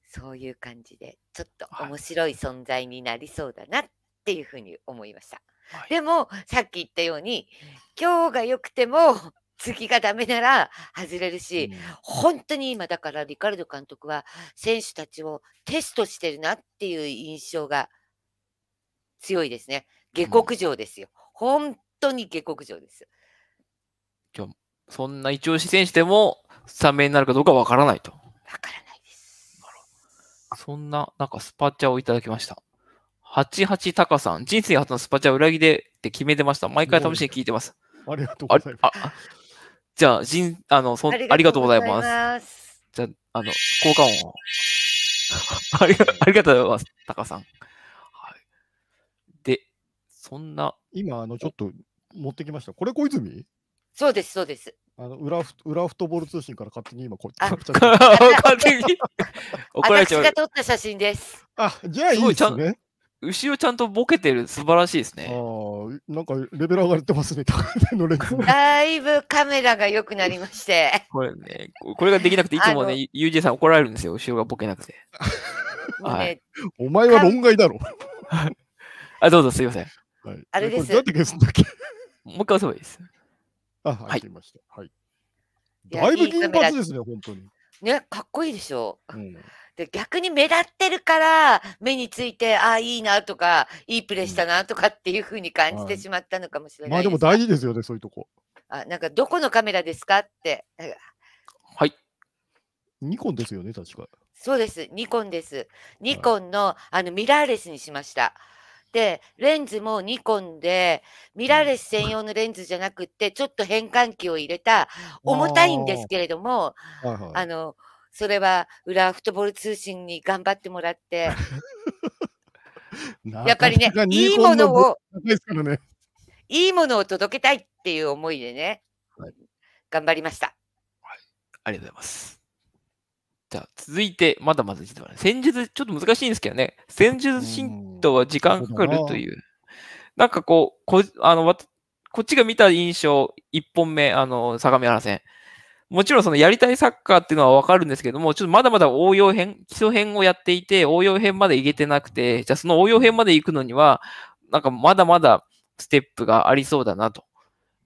そういう感じで、ちょっと面白い存在になりそうだなっっていうふうに思いました。はい、でもさっき言ったように今日が良くても次がダメなら外れるし、うん、本当に今だからリカルド監督は選手たちをテストしてるなっていう印象が強いですね。下克上ですよ。うん、本当に下克上です。今日そんな一押し選手でもスタメンになるかどうかわからないと。わからないです。そんな、なんかスパチャをいただきました。88タカさん、人生初のスパチャ裏切りって決めてました。毎回楽しに聞いてます。ありがとうございます。ああじゃあ、じん、あの、そありがとうございます。じゃあ、あの、交換音 ありが。ありがとうございます、タカさん。はい。で、そんな。今、あの、ちょっと持ってきました。これ小泉そうです、そうです。あの裏フ裏フットボール通信から勝手に今こう。勝手に 怒られちゃう。私が撮った写真です。あ、じゃあいいですね。後ろちゃんとボケてる、素晴らしいですね。ああ、なんかレベル上がってますね、だいぶカメラが良くなりまして。これね、これができなくて、いつもね、ユージさん怒られるんですよ、ろがボケなくて。はい、お前は論外だろ。あ、どうぞ、すいません。はい、あれです。もう一回押せばいいです。あ、はい、はい、ました。はい。だいぶ金髪ですね、本当に。ね、かっこいいでしょ。うんで逆に目立ってるから目についてああいいなとかいいプレーしたなとかっていうふうに感じてしまったのかもしれないまあでも大事ですよねそういうとこ。あなんかどこのカメラですかってはいニコンですよね確かそうですニコンですニコンの,、あのミラーレスにしましたでレンズもニコンでミラーレス専用のレンズじゃなくてちょっと変換器を入れた重たいんですけれどもあ,、はいはい、あのそれは裏フットボール通信に頑張ってもらって。やっぱりね、いいものを、ね、いいものを届けたいっていう思いでね、はい、頑張りました、はい。ありがとうございます。じゃあ、続いて、まだまだ戦術、ちょっと難しいんですけどね、戦術浸透は時間かかるという、うなんかこう、こあのこっちが見た印象、1本目、あの相模原戦、もちろんそのやりたいサッカーっていうのはわかるんですけども、ちょっとまだまだ応用編、基礎編をやっていて、応用編までいけてなくて、じゃあその応用編まで行くのには、なんかまだまだステップがありそうだなと。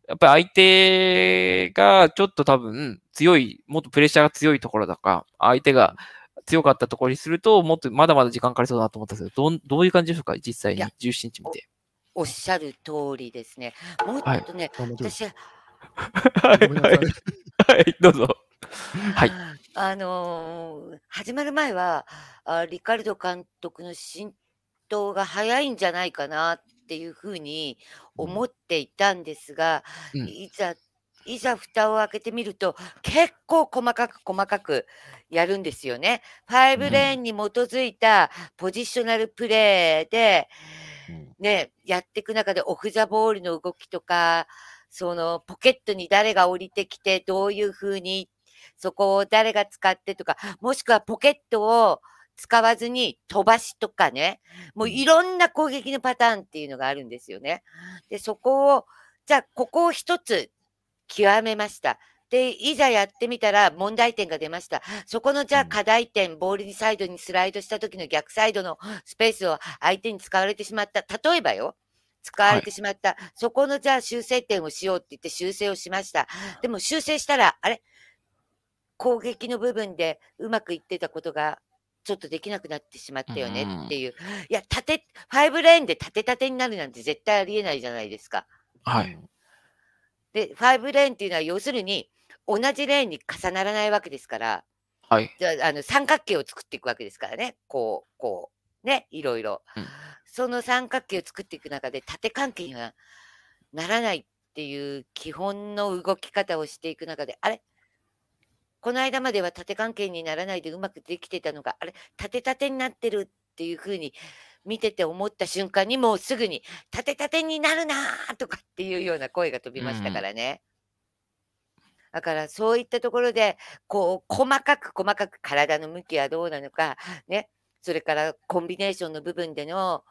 やっぱり相手がちょっと多分強い、もっとプレッシャーが強いところだか、相手が強かったところにすると、もっとまだまだ時間かかりそうだなと思ったんですけど、どどういう感じでしょうか、実際に17日見て。おっしゃる通りですね。もっとね、はい、私、はいはい、どうぞ。はい。あのー、始まる前はあ、リカルド監督の浸透が早いんじゃないかなっていうふうに思っていたんですが、うん、いざ、いざ蓋を開けてみると、結構細かく細かくやるんですよね。5レーンに基づいたポジショナルプレーで、ね、やっていく中でオフ・ザ・ボールの動きとか、そのポケットに誰が降りてきて、どういうふうに、そこを誰が使ってとか、もしくはポケットを使わずに飛ばしとかね、もういろんな攻撃のパターンっていうのがあるんですよね。で、そこを、じゃあここを一つ極めました。で、いざやってみたら問題点が出ました。そこのじゃあ課題点、ボールにサイドにスライドした時の逆サイドのスペースを相手に使われてしまった。例えばよ。使われてしまった。はい、そこのじゃあ修正点をしようって言って修正をしました。でも修正したら、あれ攻撃の部分でうまくいってたことがちょっとできなくなってしまったよねっていう。ういや、縦、ファイブレーンで縦縦になるなんて絶対ありえないじゃないですか。はい。で、ファイブレーンっていうのは要するに同じレーンに重ならないわけですから、はい。じゃあ、あの、三角形を作っていくわけですからね。こう、こう。ね、いろいろ。うん、その三角形を作っていく中で縦関係にはならないっていう基本の動き方をしていく中で、あれこの間までは縦関係にならないでうまくできてたのが、あれ縦縦になってるっていうふうに見てて思った瞬間にもうすぐに「縦縦になるな!」とかっていうような声が飛びましたからね。うん、だからそういったところでこう細かく細かく体の向きはどうなのかねそれからコンビネーションの部分での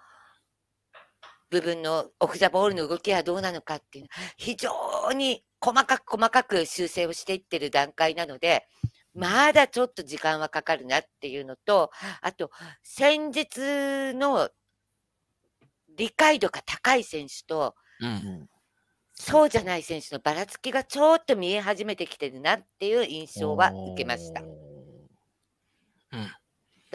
部分のオフ・ザ・ボールの動きはどうなのかっていう非常に細かく細かく修正をしていってる段階なのでまだちょっと時間はかかるなっていうのとあと戦術の理解度が高い選手と、うんうんそうじゃない選手のばらつきがちょっと見え始めてきてるなっていう印象は受けました。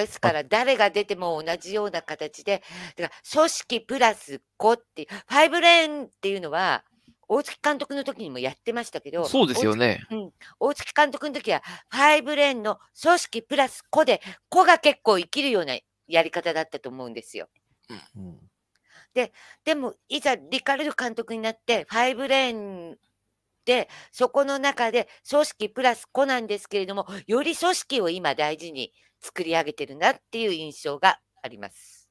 ですから誰が出ても同じような形で、だから組織プラス5っていう、ファイブレーンっていうのは、大月監督の時にもやってましたけど、そうですよね。大月,、うん、大月監督の時は、ファイブレーンの組織プラス子で、子が結構生きるようなやり方だったと思うんですよ。うん、で、でも、いざリカルド監督になって、ファイブレーンで、そこの中で組織プラス子なんですけれども、より組織を今大事に作り上げてるなっていう印象があります。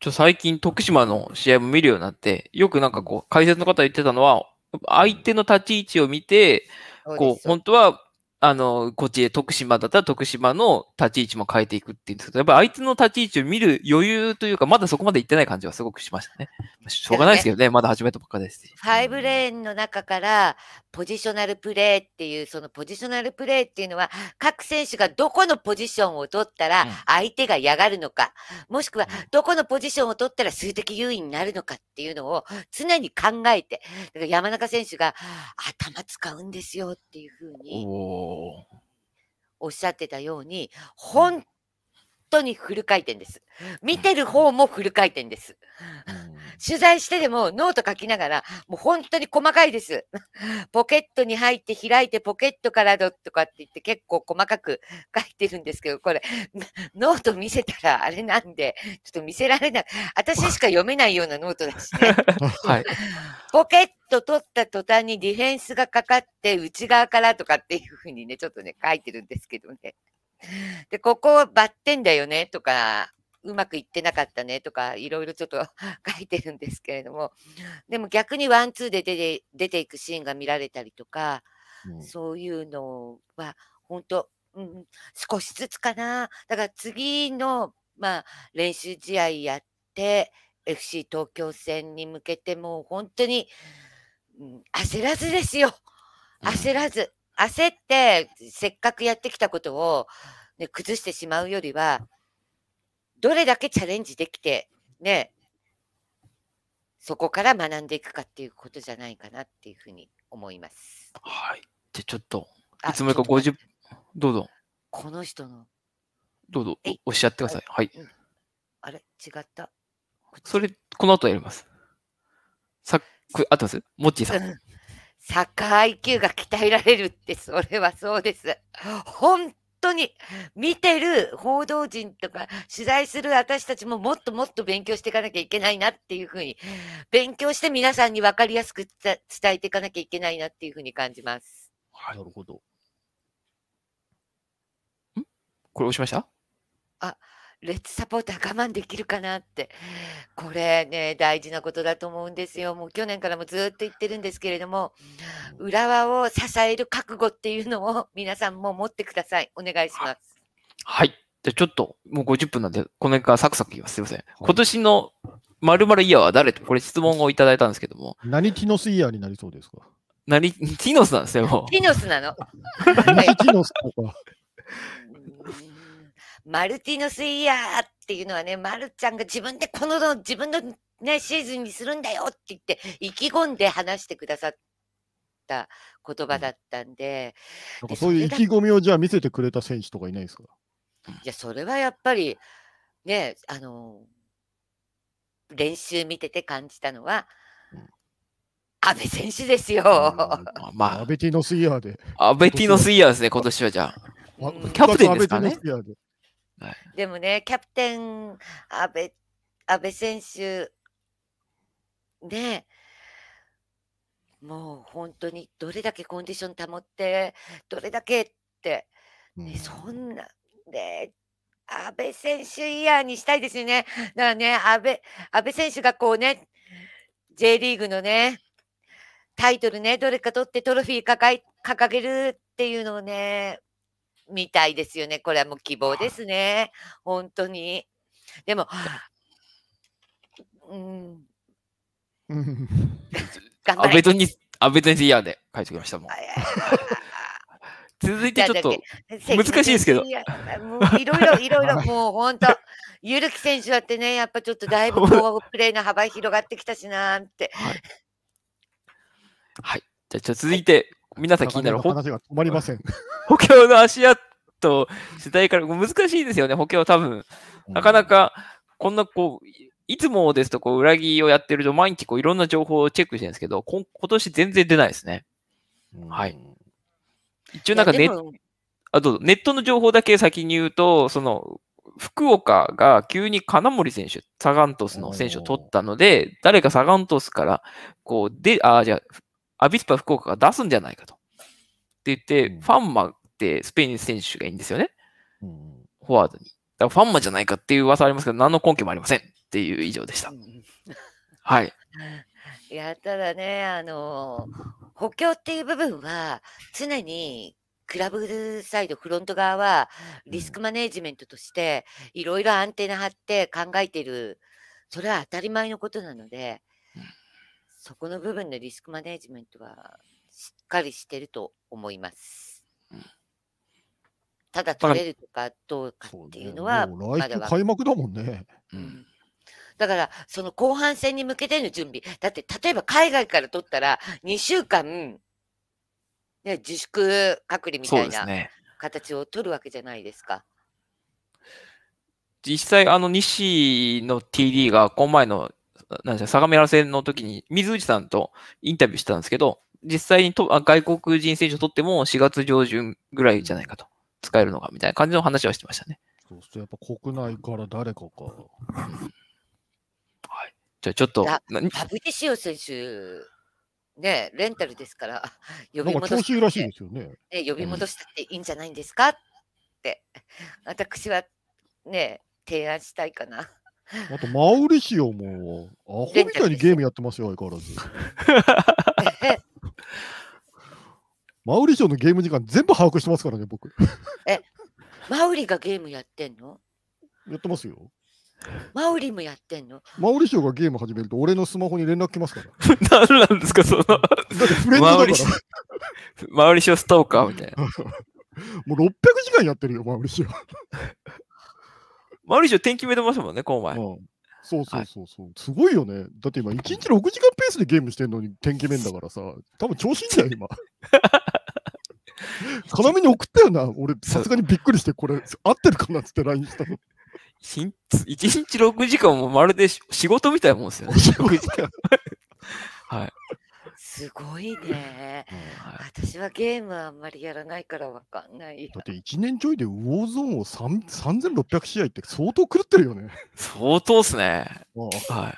ちょ最近、徳島の試合も見るようになって、よくなんかこう、解説の方言ってたのは、相手の立ち位置を見て、こう、本当はあの、こっちで徳島だったら徳島の立ち位置も変えていくっていうんですけど、やっぱあ相手の立ち位置を見る余裕というか、まだそこまで行ってない感じはすごくしましたね。しょうがないですけどね、ねまだ始めたばっかですし。ブレーンの中から、ポジショナルプレーっていう、そのポジショナルプレーっていうのは、各選手がどこのポジションを取ったら相手が嫌がるのか、もしくはどこのポジションを取ったら数的優位になるのかっていうのを常に考えて、だから山中選手が頭使うんですよっていうふうに。おっしゃってたように、本当にフル回転です。見てる方もフル回転です。取材してでもノート書きながら、もう本当に細かいです。ポケットに入って開いてポケットからだとかって言って結構細かく書いてるんですけど、これ、ノート見せたらあれなんで、ちょっと見せられない。私しか読めないようなノートだしね。はい、ポケット取った途端にディフェンスがかかって内側からとかっていうふうにね、ちょっとね、書いてるんですけどね。で、ここバッテンだよねとか、うまくいってなかったねとか、いろいろちょっと 書いてるんですけれども、でも逆にワンツーで出て出ていくシーンが見られたりとか、うん、そういうのは、本当、うん、少しずつかな。だから次の、まあ、練習試合やって、FC 東京戦に向けてもう本当に、うん、焦らずですよ。焦らず。焦って、せっかくやってきたことを、ね、崩してしまうよりは、どれだけチャレンジできて、ね、そこから学んでいくかっていうことじゃないかなっていうふうに思います。はい。じゃちょっと、いつもよりか50、どうぞ。この人の。どうぞ、おっしゃってください。はい。うん、あれ違った。それ、この後やります。さっ、あってますモッチーさん。サッカー IQ が鍛えられるって、それはそうです。本当に見てる報道陣とか取材する私たちももっともっと勉強していかなきゃいけないなっていうふうに、勉強して皆さんに分かりやすく伝えていかなきゃいけないなっていうふうに感じます。はい、なるほど。んこれ押しましたあ、レッツサポーター我慢できるかなって、これね、大事なことだと思うんですよ。もう去年からもずっと言ってるんですけれども、浦和を支える覚悟っていうのを皆さんも持ってください。お願いします。はい。じゃちょっと、もう50分なんで、この辺からサクサクいきます。すいません。今年のまるイヤーは誰と、これ質問をいただいたんですけども。何ティノスイヤーになりそうですか何ティノスなんですよ。ティノスなの。ティノスとか。マルティノスイヤーっていうのはね、マルちゃんが自分でこのの自分のね、シーズンにするんだよって言って、意気込んで話してくださった言葉だったんで。うん、でそういう意気込みをじゃあ見せてくれた選手とかいないですかいや、それはやっぱり、ね、あの練習見てて感じたのは、阿部選手ですよ。まあ、阿部ティノスイヤーで。阿部ティノスイヤーですね、今年はじゃあ。キャプテンですかね。はい、でもね、キャプテン阿部阿部選手、ね、もう本当にどれだけコンディション保って、どれだけって、ね、うん、そんな、ね、部選手イヤーにしたいですよね。だからね、阿部阿部選手がこうね、J リーグのね、タイトルね、どれか取ってトロフィー掲げるっていうのをね、みたいですよね。これはもう希望ですね。本当に。でも、うん。頑張れ。別に、あ、別に嫌で帰ってきましたもん。続いてちょっと難しいですけど。いろいろ いろいろもう本当、ゆるき選手だってね、やっぱちょっとだいぶこうプレーの幅広がってきたしなーって。はい、はい。じゃあ続いて、皆さん気になる話が止まりません。補強の足跡世代から難しいですよね、補強多分。なかなか、こんなこう、いつもですとこう裏切りをやってると、毎日こういろんな情報をチェックしてるんですけど、今年全然出ないですね。はい。一応なんかネあどうネットの情報だけ先に言うと、その福岡が急に金森選手、サガン鳥栖の選手を取ったので、誰かサガン鳥栖から、こう、で、あ、じゃあ、アビスパ福岡が出すんじゃないかと。って言って、うん、ファンマってスペイン選手がいいんですよね。うん、フォワードに。だからファンマじゃないかっていう噂ありますけど、何の根拠もありませんっていう以上でした。うん、はい。いや、ただね、あの、補強っていう部分は、常にクラブサイド、フロント側は、リスクマネジメントとして、いろいろアンテナ張って考えている、それは当たり前のことなので、そこの部分のリスクマネジメントはしっかりしてると思います。うん、ただ取れるとかどうかっていうのは、まだ、開幕だもんね。うん、だから、その後半戦に向けての準備。だって、例えば海外から取ったら、2週間、ね、自粛隔離みたいな形を取るわけじゃないですか。実際、あの、西の TD が、この前のなんですか、相模原戦の時に水内さんとインタビューしてたんですけど、実際にと外国人選手を取っても4月上旬ぐらいじゃないかと、使えるのかみたいな感じの話はしてましたね。そうするとやっぱ国内から誰かか。はい、じゃあちょっと。タブリシオ選手、ね、レンタルですから、呼び戻しらしいですよねね。呼び戻したていいんじゃないんですか、うん、って、私はね、提案したいかな。あと、マウリシオも、アホみたいにゲームやってますよ、相変わらず。マウリシオのゲーム時間全部把握してますからね、僕。え、マウリがゲームやってんのやってますよ。マウリもやってんのマウリシオがゲーム始めると俺のスマホに連絡来ますから。何なんですかその。だってフレンドだから。マウリシオストーカーみたいな。もう600時間やってるよ、マウリシオ。マルシオ天気めでますもんね、今回。うそうそうそうそう、はい、すごいよね。だって今、1日6時間ペースでゲームしてんのに天気めんだからさ、多分調子いいんだよ、今。要に送ったよな、俺、さすがにびっくりして、これ、合ってるかなって LINE したの。1日6時間もまるで仕事みたいなもんですよね。6時間。はい。すごいね。うんはい、私はゲームあんまりやらないからわかんないだって1年ちょいでウォーゾーンを3600試合って相当狂ってるよね。相当っすね。は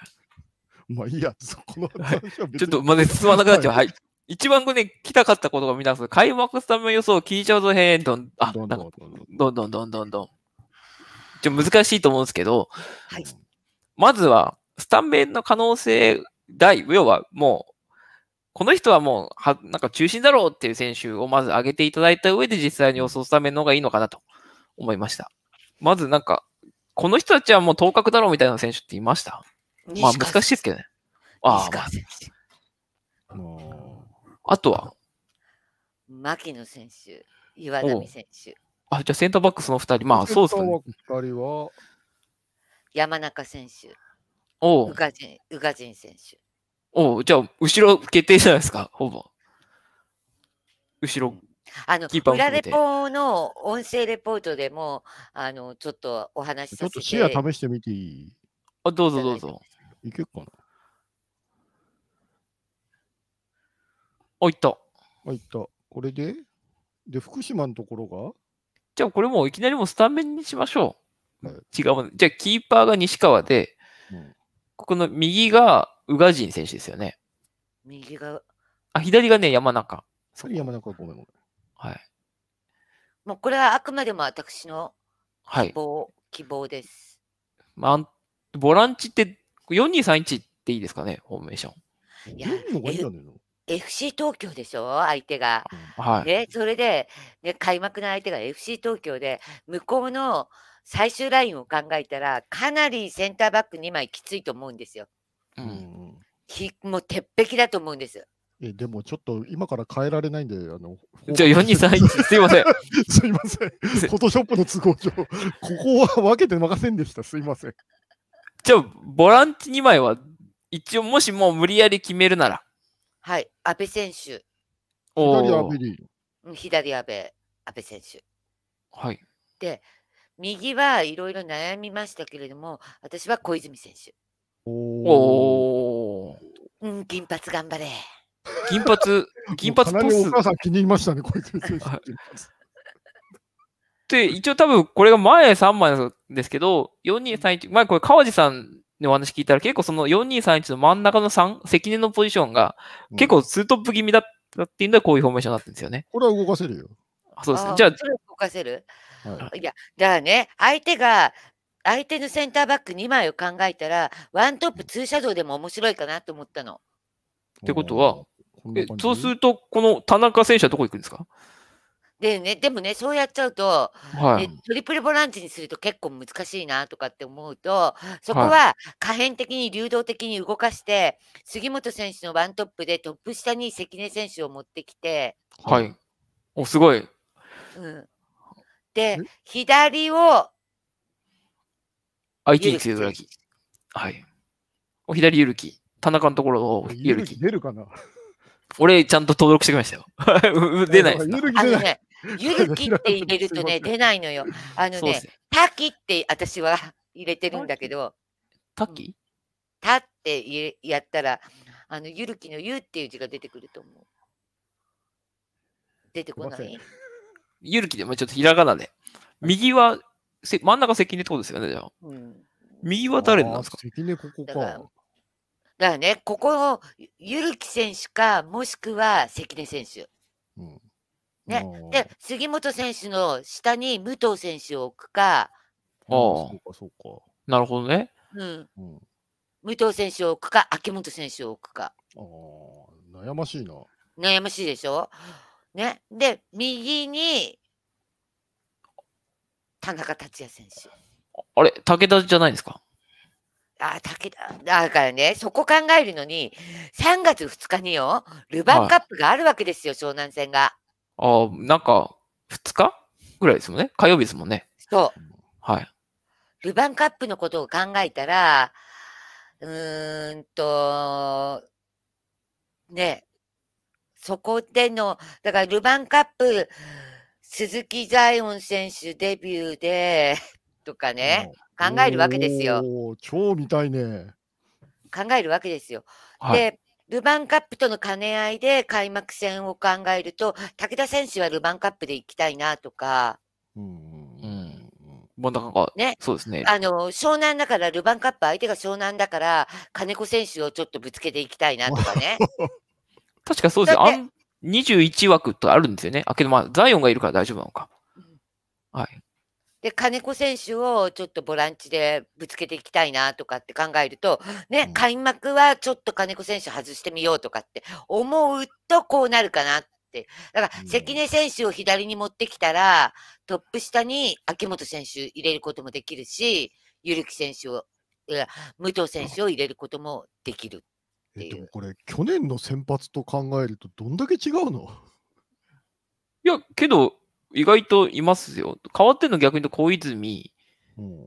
い。まあいいや、そ この話は別に、はい、ちょっとまね、進まなくなっちゃう。はい。一番ね、来たかったことが見たんです開幕スタメン予想聞いちゃうぞ、へん、どん、あ、どんどんどんどんどんどんどん。ちょ難しいと思うんですけど、はい、まずは、スタメンの可能性大、要はもう、この人はもうは、なんか中心だろうっていう選手をまず上げていただいた上で実際に予想すための方がいいのかなと思いました。まずなんか、この人たちはもう頭角だろうみたいな選手っていましたまあ難しいですけどね。ああ、ああとは牧野選手、岩波選手。あ、じゃあセンターバックスの2人。まあそうですね。2人は山中選手。おう。宇賀神選手。おじゃあ、後ろ決定じゃないですか、ほぼ。後ろ。あの、裏レポの音声レポートでも、あの、ちょっとお話しさせてちょっと視野試してみていいあ、どうぞどうぞ。いけっかな。あ、いった。あ、いった。これでで、福島のところがじゃあ、これもういきなりもスタメンにしましょう。はい、違う。じゃあ、キーパーが西川で、うん、ここの右が宇賀神選手ですよね。右が。あ、左がね、山中。それ山中、ごめんごめん。はい。もうこれはあくまでも私の希望、はい、希望です。まあ、ボランチって、4231っていいですかね、フォーメーション。いや、FC 東京でしょ、相手が。はい、ね、それで、ね、開幕の相手が FC 東京で、向こうの最終ラインを考えたら、かなりセンターバック2枚きついと思うんですよ。うん、もう鉄壁だと思うんです。えでもちょっと今から変えられないんで、あの じゃあ4231、すいません。すいません。フォトショップの都合上、ここは分けてませんでした。すいません。じゃあ、ボランチ2枚は、一応、もしもう無理やり決めるなら。はい、阿部選手。左阿部リー左阿部、阿部選手。はい。で、右はいろいろ悩みましたけれども、私は小泉選手。おお。うん、金髪頑張れ。金髪、金 髪ポス。お母さん気に入りましたね、これ。で、一応多分これが前3枚ですけど、4231、前これ川地さんのお話聞いたら結構その4231の真ん中の3、関根のポジションが結構ツートップ気味だったっていうのはこういうフォーメーションになってんですよね。これは動かせるよ。そうですね。じゃあ。動かせる、はい、いや、じゃあね、相手が相手のセンターバック2枚を考えたら、ワントップ、ツーシャドウでも面白いかなと思ったの。ってことは、えそうすると、この田中選手はどこ行くんですかでね、でもね、そうやっちゃうと、はい、トリプルボランチにすると結構難しいなとかって思うと、そこは可変的に流動的に動かして、はい、杉本選手のワントップでトップ下に関根選手を持ってきて。はい。お、すごい。うん、で、左を手に強い裏はい。お左ゆるき。田中のところをゆるき。出るかな俺、ちゃんと登録してきましたよ。出ないですあのね、ゆるきって入れるとね、出ないのよ。あのね、たきって私は入れてるんだけど。たきたってやったら、あの、ゆるきのゆっていう字が出てくると思う。出てこないゆるきで、もちょっとひらがなで。右はせ真ん中関根ってことですよね、じゃあ。うん右は誰なんですか関根ここか。だかだからね、ここのゆるき選手か、もしくは関根選手。うんね、で、杉本選手の下に武藤選手を置くか、ああ、そうか、そうか。なるほどね。うん。うん、武藤選手を置くか、秋元選手を置くか。ああ、悩ましいな。悩ましいでしょね。で、右に田中達也選手。あれ、武田じゃないですかあ、武田、だからね、そこ考えるのに、3月2日によ、ルヴァンカップがあるわけですよ、湘南戦が。あなんか、2日ぐらいですもんね。火曜日ですもんね。そう。はい。ルヴァンカップのことを考えたら、うーんと、ね、そこでの、だからルヴァンカップ、鈴木財音選手デビューで、とかね、考えるわけですよ。超見たいね。考えるわけですよ。はい、で、ルヴァンカップとの兼ね合いで開幕戦を考えると、武田選手はルヴァンカップで行きたいなとか。うん、うん、まあ、なんか、ね、そうですね。あの、湘南だから、ルヴァンカップ相手が湘南だから、金子選手をちょっとぶつけていきたいなとかね。確かそうですよ。21枠とあるんですよね。あ、けどまあ、ザイオンがいるから大丈夫なのか。はい。で、金子選手をちょっとボランチでぶつけていきたいなとかって考えると、ね、開幕はちょっと金子選手外してみようとかって思うとこうなるかなって。だから、関根選手を左に持ってきたら、トップ下に秋元選手入れることもできるし、ゆるき選手を、武藤選手を入れることもできるっていう。えっと、これ、去年の先発と考えると、どんだけ違うのいや、けど、意外といますよ。変わってんの逆に言うと、小泉、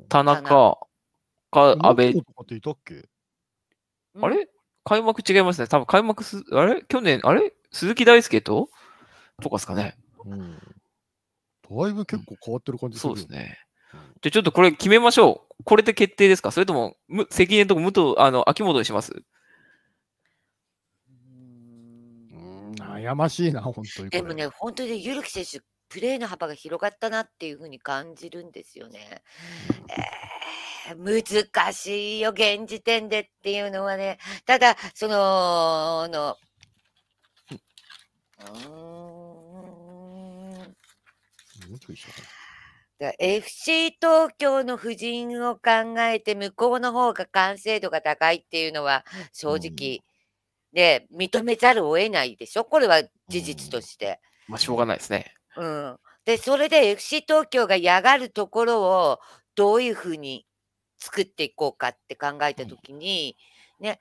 田中、か安倍。あれ開幕違いますね。多分開幕す、あれ去年、あれ鈴木大輔ととかですかね。うん。だいぶ結構変わってる感じですね、うん。そうですね。じゃちょっとこれ決めましょう。これで決定ですかそれとも、む関根と武藤、あの、秋元にします悩ましいな、本当に。でもね、本当にゆるき選手、プレーの幅が広がったなっていうふうに感じるんですよね。えー、難しいよ、現時点でっていうのはね。ただ、その、の、うん。FC 東京の布陣を考えて向こうの方が完成度が高いっていうのは正直、で認めざるを得ないでしょこれは事実として。まあしょうがないですね。うん、でそれで FC 東京が嫌がるところをどういうふうに作っていこうかって考えた時に、うん、ね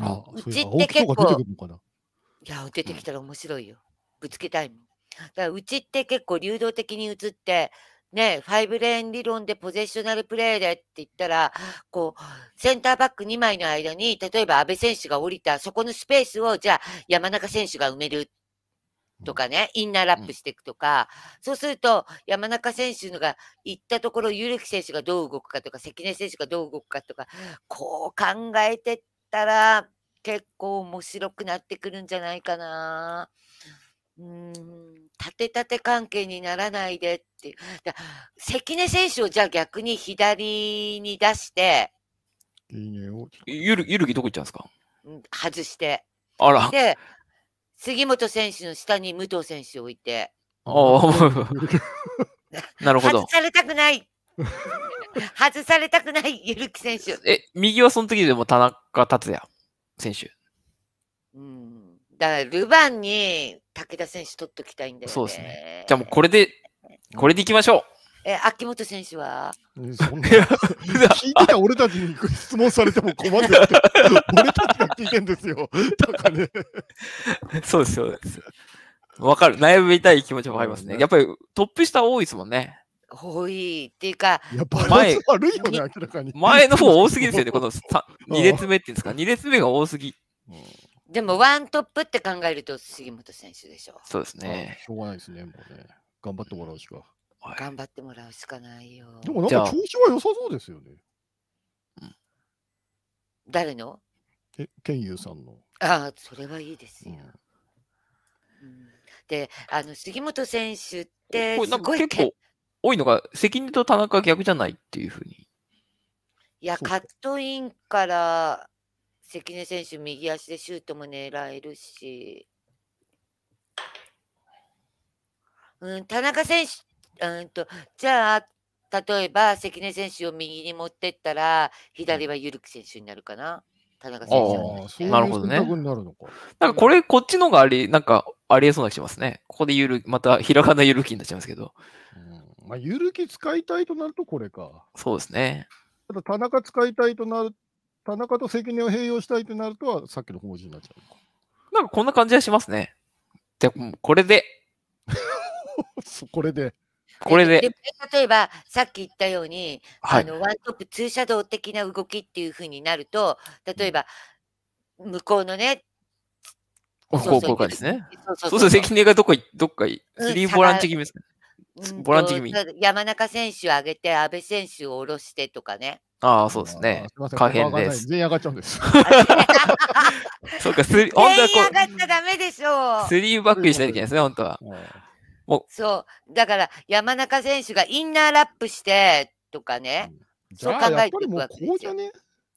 あうちって結構いや出てきたら面白いよ、ぶつけたいもんだからうちって結構流動的に移ってね、5レーン理論でポゼッショナルプレーでって言ったら、こう、センターバック2枚の間に、例えば安倍選手が降りた、そこのスペースを、じゃあ山中選手が埋めるとかね、インナーラップしていくとか、うん、そうすると山中選手のが行ったところ、ゆるき選手がどう動くかとか、関根選手がどう動くかとか、こう考えてったら、結構面白くなってくるんじゃないかな。うん立て関係にならないでっていう。関根選手をじゃあ逆に左に出して、ゆる、ゆるぎどこ行っちゃうんですか外して。あら。で、杉本選手の下に武藤選手を置いて。ああ、なるほど。外されたくない。外されたくない、ゆるき選手。え、右はその時でも田中達也選手。うん。だから、ルヴァンに武田選手取っときたいんだよね。そうですね。じゃあもうこれで、これでいきましょう。え、秋元選手はそんな聞いてた俺たちに質問されても困るって、俺たちが聞いてんですよ。だからね。そうですよ。わかる。悩みたい気持ちもありますね。やっぱりトップ下多いですもんね。多いっていうか、いや前悪いよね、明らかに。前の方多すぎですよね、この2列目っていうんですか、2列目が多すぎ。うんでもワントップって考えると杉本選手でしょう。そうですね。しょうがないですね、もうね。頑張ってもらうしか。はい、頑張ってもらうしかないよ。でもなんか調子は良さそうですよね。誰のけケンユーさんの。ああ、それはいいですよ。うん、うん、で、あの杉本選手ってすごい結構多いのが、責任と田中逆じゃないっていうふうに。いや、カットインから関根選手、右足でシュートも狙えるし、うん、田中選手、うんと、じゃあ、例えば関根選手を右に持ってったら、左はゆるき選手になるかな。田中選手は、うなるほどね。なんかこれ、こっちのがあり、なんかありえそうな気しますね。ここでゆる、またひらがなゆるきになっちゃいますけど。うん、まあ、ゆるき使いたいとなるとこれか。そうですね。ただ田中使いたいとなる田中と関根を併用したいってなると、は、さっきの法人になっちゃうのか。なんかこんな感じがしますね。で、これで。これで。これで。例えば、さっき言ったように、はい、あのワントップ、ツーシャドウ的な動きっていうふうになると、例えば、向こうのね、方向こかですね。そうそう、関根がどこ、どっか、い、スリーボランチ気味ですね。ボランティ味。山中選手を上げて、安倍選手を下ろしてとかね。ああ、そうですね。可変です。全員上がっちゃうんです。そうか、スリー、本当は上がっダメでしょう。スリーバックにしないといけないですね、本当は。もう。そう。だから、山中選手がインナーラップしてとかね。そう考えても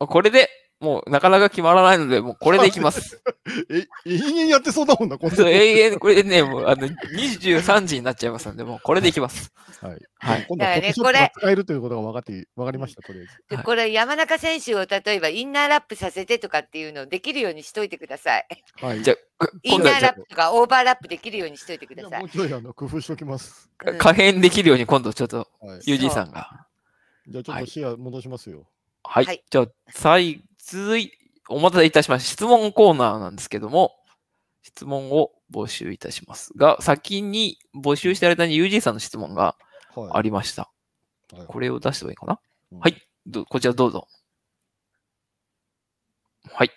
これで、もうなかなか決まらないので、もうこれでいきます。え、永遠やってそうだもんな、これ。永遠、これでね、もうあの23時になっちゃいますので、もうこれでいきます。はい。はい、今度はこれ。使えるということが分かって、分かりました、とりあえず。でこれ、山中選手を例えばインナーラップさせてとかっていうのをできるようにしといてください。はい。じゃインナーラップとかオーバーラップできるようにしといてください。いもうちょいあの工夫しときます。可変できるように今度ちょっと、ユージさんが。じゃあちょっと視野戻しますよ。はい。じゃあ最続い、お待たせいたしました。質問コーナーなんですけども、質問を募集いたしますが、先に募集している間に UG さんの質問がありました。はい、これを出した方がいいかな、はい。こちらどうぞ。はい。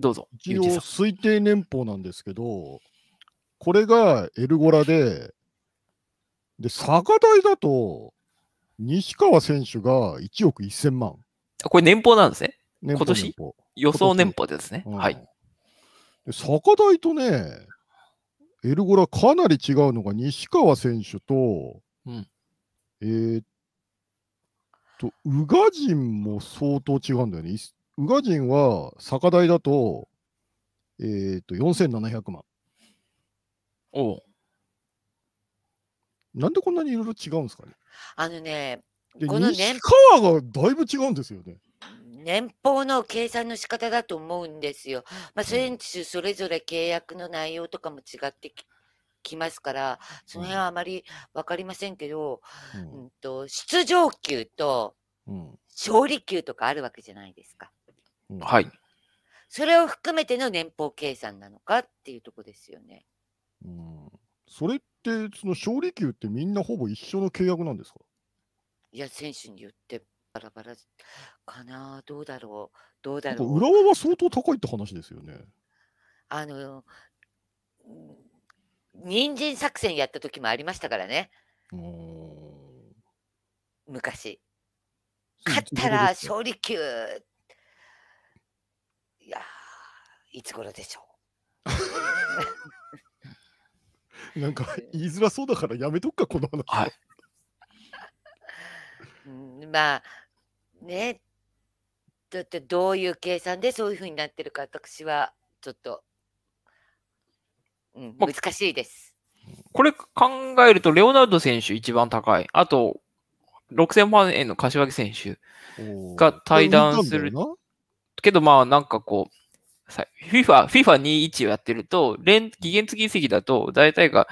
どうぞ。一応、推定年俸なんですけど、これがエルゴラで、で、坂台大だと、西川選手が1億1000万。これ年俸なんですね。今年予想年俸ですね。うん、はい。坂台とね、エルゴラかなり違うのが西川選手と、うん、えー、っと、宇賀神も相当違うんだよね。宇賀神は坂台だと、えー、っと、4700万。おなんでこんなにいろいろ違うんですかね。あのね、このね。西川がだいぶ違うんですよね。年俸の計算の仕方だと思うんですよ。まあ、選手それぞれ契約の内容とかも違ってきますから、その辺はあまり分かりませんけど、うん、うん、と出場級と勝利級とかあるわけじゃないですか。うん、はい。それを含めての年俸計算なのかっていうとこですよね。うん、それって、その勝利級ってみんなほぼ一緒の契約なんですかいや、選手によってバラバラかなどうだろうどうだろう浦和は相当高いって話ですよね。あの、人参作戦やった時もありましたからね。昔。勝ったら勝利級。いやいつ頃でしょう。なんか言いづらそうだからやめとくか、この話。はい、まあ、ね、だってどういう計算でそういうふうになってるか私はちょっと、うん、難しいです。これ考えると、レオナルド選手一番高い。あと、6000万円の柏木選手が対談する。けど、まあ、なんかこう、FIFA、f i f a 1をやってると、連期限付き移籍だと、大体が、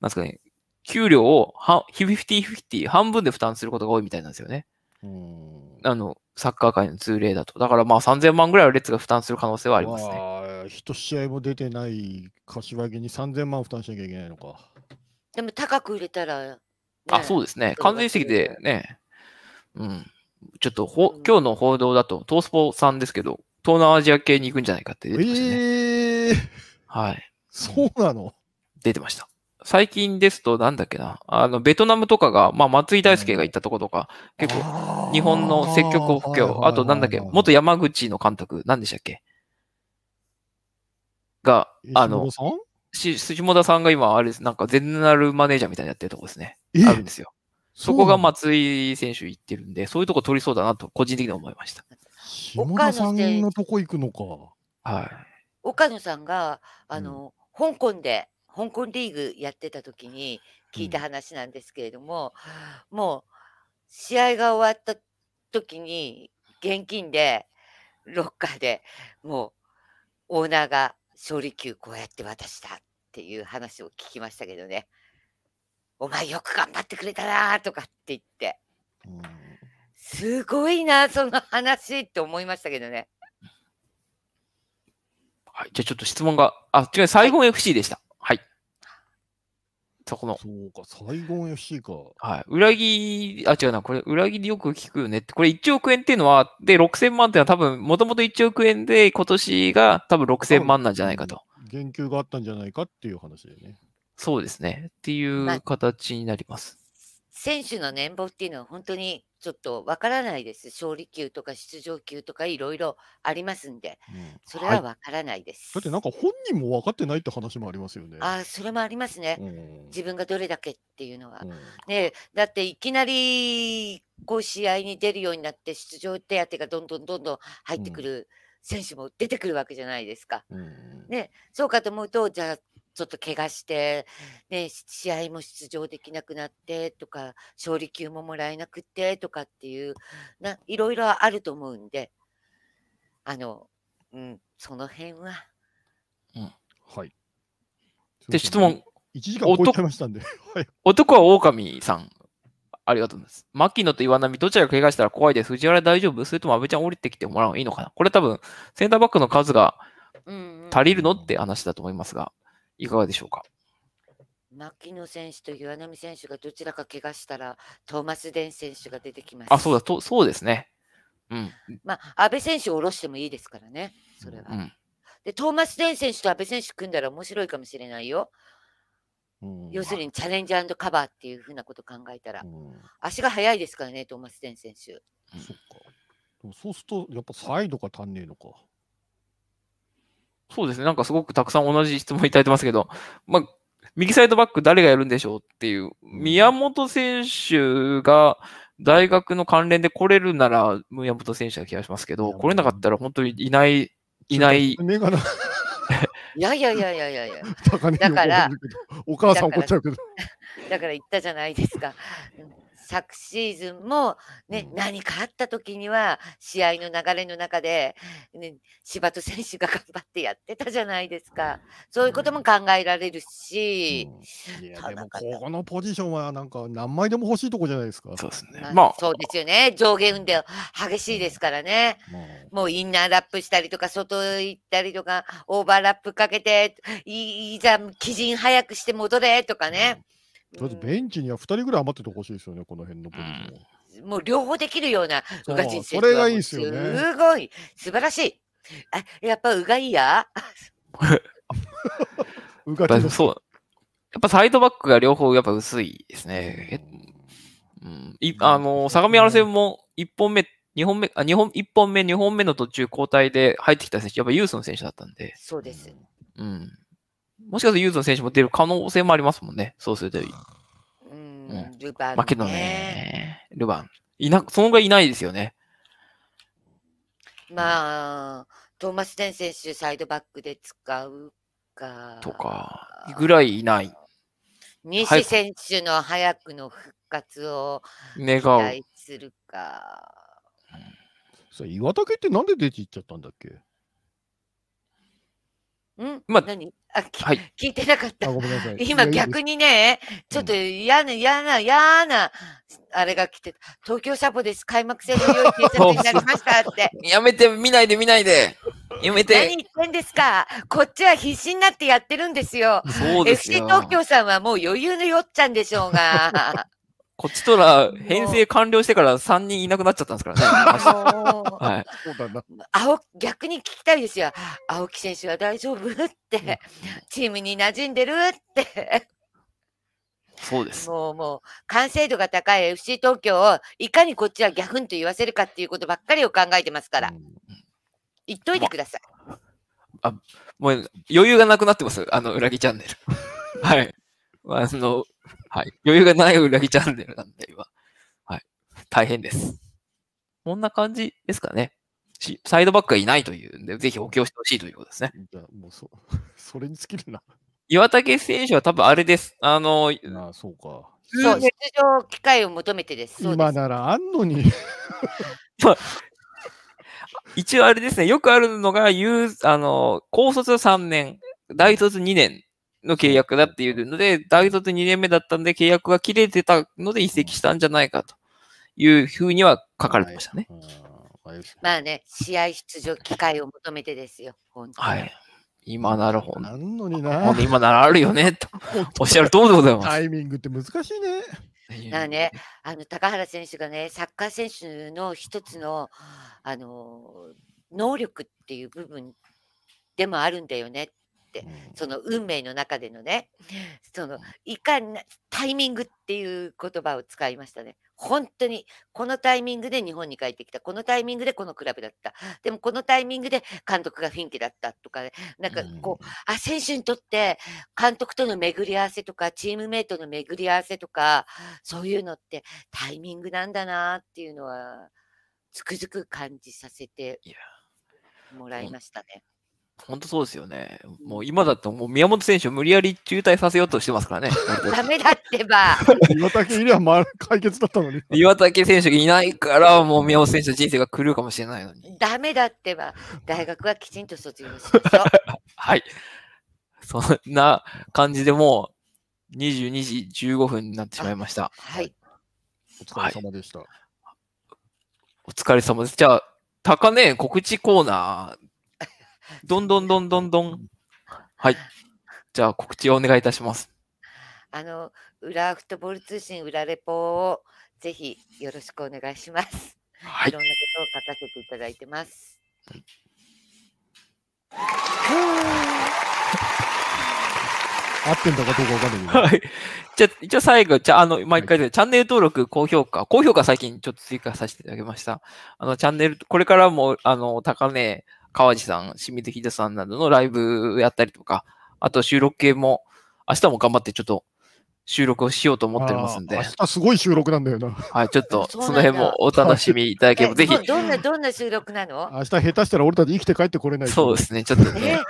なんですかね、給料をは50-50半分で負担することが多いみたいなんですよね。うんあの、サッカー界の通例だと。だからまあ3000万ぐらいは列が負担する可能性はありますね。一試合も出てない柏木に3000万負担しなきゃいけないのか。でも高く売れたら、ね、あ、そうですね。完全席でね、うん。ちょっとほ、うん、今日の報道だと、トースポさんですけど、東南アジア系に行くんじゃないかって出てましたね。えー、はい。そうなの、出てました。最近ですと、なんだっけな、あの、ベトナムとかが、まあ、松井大輔が行ったとことか、うん、結構、日本の積極補強、あと、なんだっけ、元山口の監督、なんでしたっけが、あの、し、下田さんが今、あれです、なんか、ゼネラルマネージャーみたいにやってるとこですね。あるんですよ。そこが松井選手行ってるんで、そういうとこ取りそうだなと、個人的に思いました。下田さんのとこ行くのか。はい。岡野さんが、あの、うん、香港で、香港リーグやってた時に聞いた話なんですけれども、うん、もう試合が終わった時に現金でロッカーでもうオーナーが勝利球こうやって渡したっていう話を聞きましたけどね「お前よく頑張ってくれたな」とかって言って、うん、すごいなその話って思いましたけどね。はい、じゃあちょっと質問が、あ、違う、サイゴン FC でした。そこの。そうか、サイゴン FC か。はい。裏切り、あ、違うな、これ、裏切りよく聞くよねって、これ1億円っていうのは、で、6000万っていうのは多分、もともと1億円で、今年が多分6000万なんじゃないかと。言及があったんじゃないかっていう話でね。そうですね。っていう形になります。選手の年俸っていうのは本当にちょっとわからないです。勝利級とか出場級とかいろいろありますんで、うん、それはわからないです、はい、だってなんか本人も分かってないって話もありますよね。あそれもありますね、うん、自分がどれだけっていうのは。うん、ねだっていきなりこう試合に出るようになって出場手当がどんどんどんどん入ってくる選手も出てくるわけじゃないですか。ね、そうかと思うとじゃあちょっと怪我して、ね、試合も出場できなくなってとか、勝利球ももらえなくてとかっていう、ないろいろあると思うんで、あの、うん、その辺は。うん、はい。で、質問。1時間超えましたんで。男は狼さん。ありがとうございます。牧野と岩波、どちらが怪我したら怖いです。藤原大丈夫それとも安倍ちゃん降りてきてもらうのいいのかなこれ多分、センターバックの数が足りるのって話だと思いますが。いかがでしょうか牧野選手と岩波選手がどちらか怪我したら、トーマス・デン選手が出てきます。あ、そうだ、とそうですね。うん。まあ、安倍選手を下ろしてもいいですからね、それは。うん、で、トーマス・デン選手と安倍選手組んだら面白いかもしれないよ。うん、要するにチャレンジカバーっていうふうなこと考えたら、うん、足が速いですからね、トーマス・デン選手。そっか。でもそうすると、やっぱサイドが足んねえのか。そうですね。なんかすごくたくさん同じ質問いただいてますけど、まあ、右サイドバック誰がやるんでしょうっていう、宮本選手が大学の関連で来れるなら、宮本選手な気がしますけど、来れなかったら本当にいない、いない。いやいやいやいやいやいや。だから、お母さん怒っちゃうけど。だから言ったじゃないですか。昨シーズンもね、うん、何かあった時には試合の流れの中で、ね、柴戸選手が頑張ってやってたじゃないですか、そういうことも考えられるし、うん、いやでもここのポジションはなんか何枚でも欲しいとこじゃないですか。そうですね、まあ、まあ、そうですよね上下運動激しいですからね、うん、もうインナーラップしたりとか外行ったりとかオーバーラップかけていいざ基準早くして戻れとかね。とりあえずベンチには2人ぐらい余っててほしいですよね、この辺のポジション。もう両方できるようなうが神選手それがいいですよね。すごい。素晴らしい。あやっぱうがいいや。うがい。そう。やっぱサイドバックが両方やっぱ薄いですね。うん、いあの相模原戦も1本目、2本目、あ二本 ,1 本目、2本目の途中交代で入ってきた選手、やっぱユースの選手だったんで。そうです。うん。もしかするとユーズの選手も出る可能性もありますもんね。そうすると。うん、うん、ルバン、ね。まあ、けどね、ルバン。いな、そのぐらいいないですよね。まあ、トーマス・デン選手、サイドバックで使うか。とか、ぐらいいない。西選手の早くの復活を願う。するか。うさ岩竹ってなんで出ていっちゃったんだっけうんまあ、何あ、はい、聞いてなかった。今逆にね、ちょっと嫌な、嫌な、嫌な、あれが来て東京サポです。開幕戦の用意 T シャツになりましたって。やめて、見ないで見ないで。やめて。何言ってんですか。こっちは必死になってやってるんですよ。そうですよ FC 東京さんはもう余裕のよっちゃんでしょうが。こっちとら編成完了してから3人いなくなっちゃったんですからね。はい、そうだな青逆に聞きたいですよ。青木選手は大丈夫って、チームに馴染んでるって。そうです。もう、もう、完成度が高い FC 東京を、いかにこっちはギャフンと言わせるかっていうことばっかりを考えてますから。言っといてください。まあ、もう、余裕がなくなってます。あの、うらぎチャンネル。はい。あの、はい。余裕がない裏切チャンネルなんで、今。はい。大変です。こんな感じですかね。サイドバックがいないというんで、ぜひ補強してほしいということですね。いや、もうそ、それに尽きるな。岩竹選手は多分あれです。あの、あそうか。そう、出場機会を求めてです。です今ならあんのに まあ。一応あれですね、よくあるのが、あの、高卒3年、大卒2年の契約だっていうので、大卒2年目だったんで、契約が切れてたので移籍したんじゃないかというふうには書かれてましたね。はいまあね、試合出場機会を求めてですよ、本当はい。今ならほん。なんのにな。今ならあるよね、と。おっしゃる通りでございます。タイミングって難しいね。だね、あの高原選手がね、サッカー選手の一つの、あの、能力っていう部分でもあるんだよねっ、その運命の中でのね そのいかにタイミングっていう言葉を使いましたね。本当にこのタイミングで日本に帰ってきたこのタイミングでこのクラブだったでもこのタイミングで監督がフィンだったとか、ね、なんかこう、うん、あ選手にとって監督との巡り合わせとかチームメートの巡り合わせとかそういうのってタイミングなんだなっていうのはつくづく感じさせてもらいましたね。本当そうですよね。もう今だともう宮本選手を無理やり中退させようとしてますからね。ダメだってば。岩竹いりゃ解決だったのに。岩竹選手がいないからもう宮本選手の人生が狂うかもしれないのに。ダメだってば。大学はきちんと卒業しましょう。はい。そんな感じでもう22時15分になってしまいました。はい。お疲れ様でした、はい。お疲れ様です。じゃあ、高値告知コーナーどんどんどんどんどん。はい。じゃあ告知をお願いいたします。あの、裏フットボール通信裏レポをぜひよろしくお願いします。はい。いろんなことを書かせていただいてます。はい。合ってんだかどうかわかんないはい。じゃ一応最後、じゃあ、の、毎回で、はい、チャンネル登録、高評価、高評価最近ちょっと追加させていただきました。あの、チャンネル、これからも、あの、高値、川地さん、清水秀さんなどのライブやったりとか、あと収録系も、明日も頑張ってちょっと収録をしようと思ってますんで。明日すごい収録なんだよな。はい、ちょっと その辺もお楽しみいただければ、ぜひ。どんな、どんな収録なの明日下手したら俺たち生きて帰ってこれない。そうですね、ちょっとね。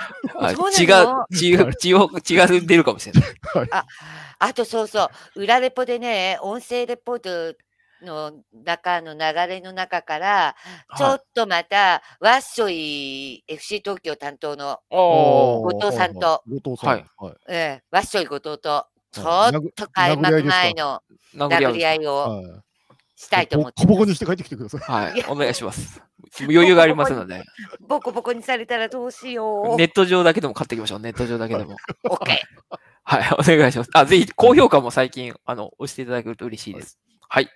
違う、違う、違う、違う、出るかもしれない。あ、あとそうそう、裏レポでね、音声レポートの中の流れの中から、ちょっとまた、わっしょい FC 東京担当の後藤さんと、えわっしょい後藤と、ちょっと開幕前の殴り合いをしたいと思ってボコボコにして帰ってきてください。はい、お願いします。余裕がありますので。ボコボコにされたらどうしよう。ネット上だけでも買っていきましょう。ネット上だけでも。OK。はい、お願いします。あ、ぜひ高評価も最近、あの、押していただけると嬉しいです。はい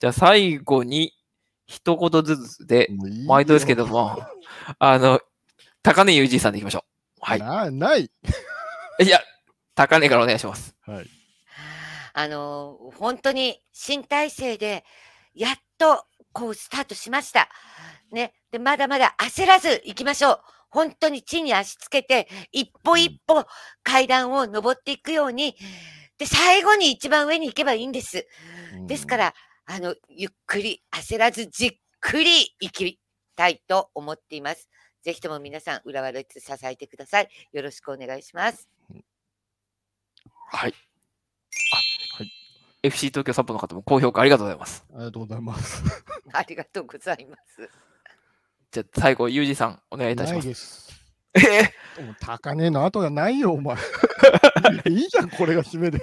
じゃあ最後に一言ずつで、毎度ですけども、あの、高根雄二さんでいきましょう。はい。なないいや、高根からお願いします。はい。あの、本当に新体制で、やっとこうスタートしました。ね。で、まだまだ焦らず行きましょう。本当に地に足つけて、一歩一歩階段を登っていくように、で、最後に一番上に行けばいいんです。ですから、あの、ゆっくり、焦らず、じっくり生きたいと思っています。ぜひとも皆さん、浦和レッズ支えてください。よろしくお願いします。はい。FC 東京サポの方も高評価ありがとうございます。ありがとうございます。ありがとうございます。じゃあ最後、ユージさん、お願いいたします。ええー、も高値の後がないよ、お前。いいじゃん、これが締めで。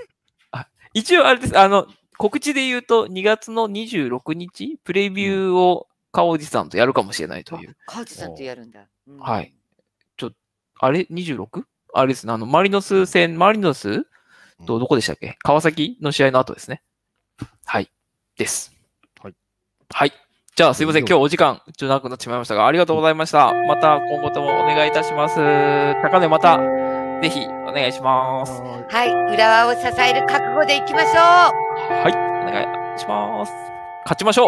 あ一応、あれです。あの、告知で言うと、2月の26日、プレビューをかおじさんとやるかもしれないという。かおじさんとやるんだ。はい。ちょ、あれ ?26? あれですね、あの、マリノス戦、マリノスと、どこでしたっけ川崎の試合の後ですね。はい。です。はい。はい。じゃあ、すいません。今日お時間、ちょっと長くなってしまいましたが、ありがとうございました。また今後ともお願いいたします。高値また、ぜひ、お願いします。はい。浦和を支える覚悟でいきましょうはい、お願いします。勝ちましょう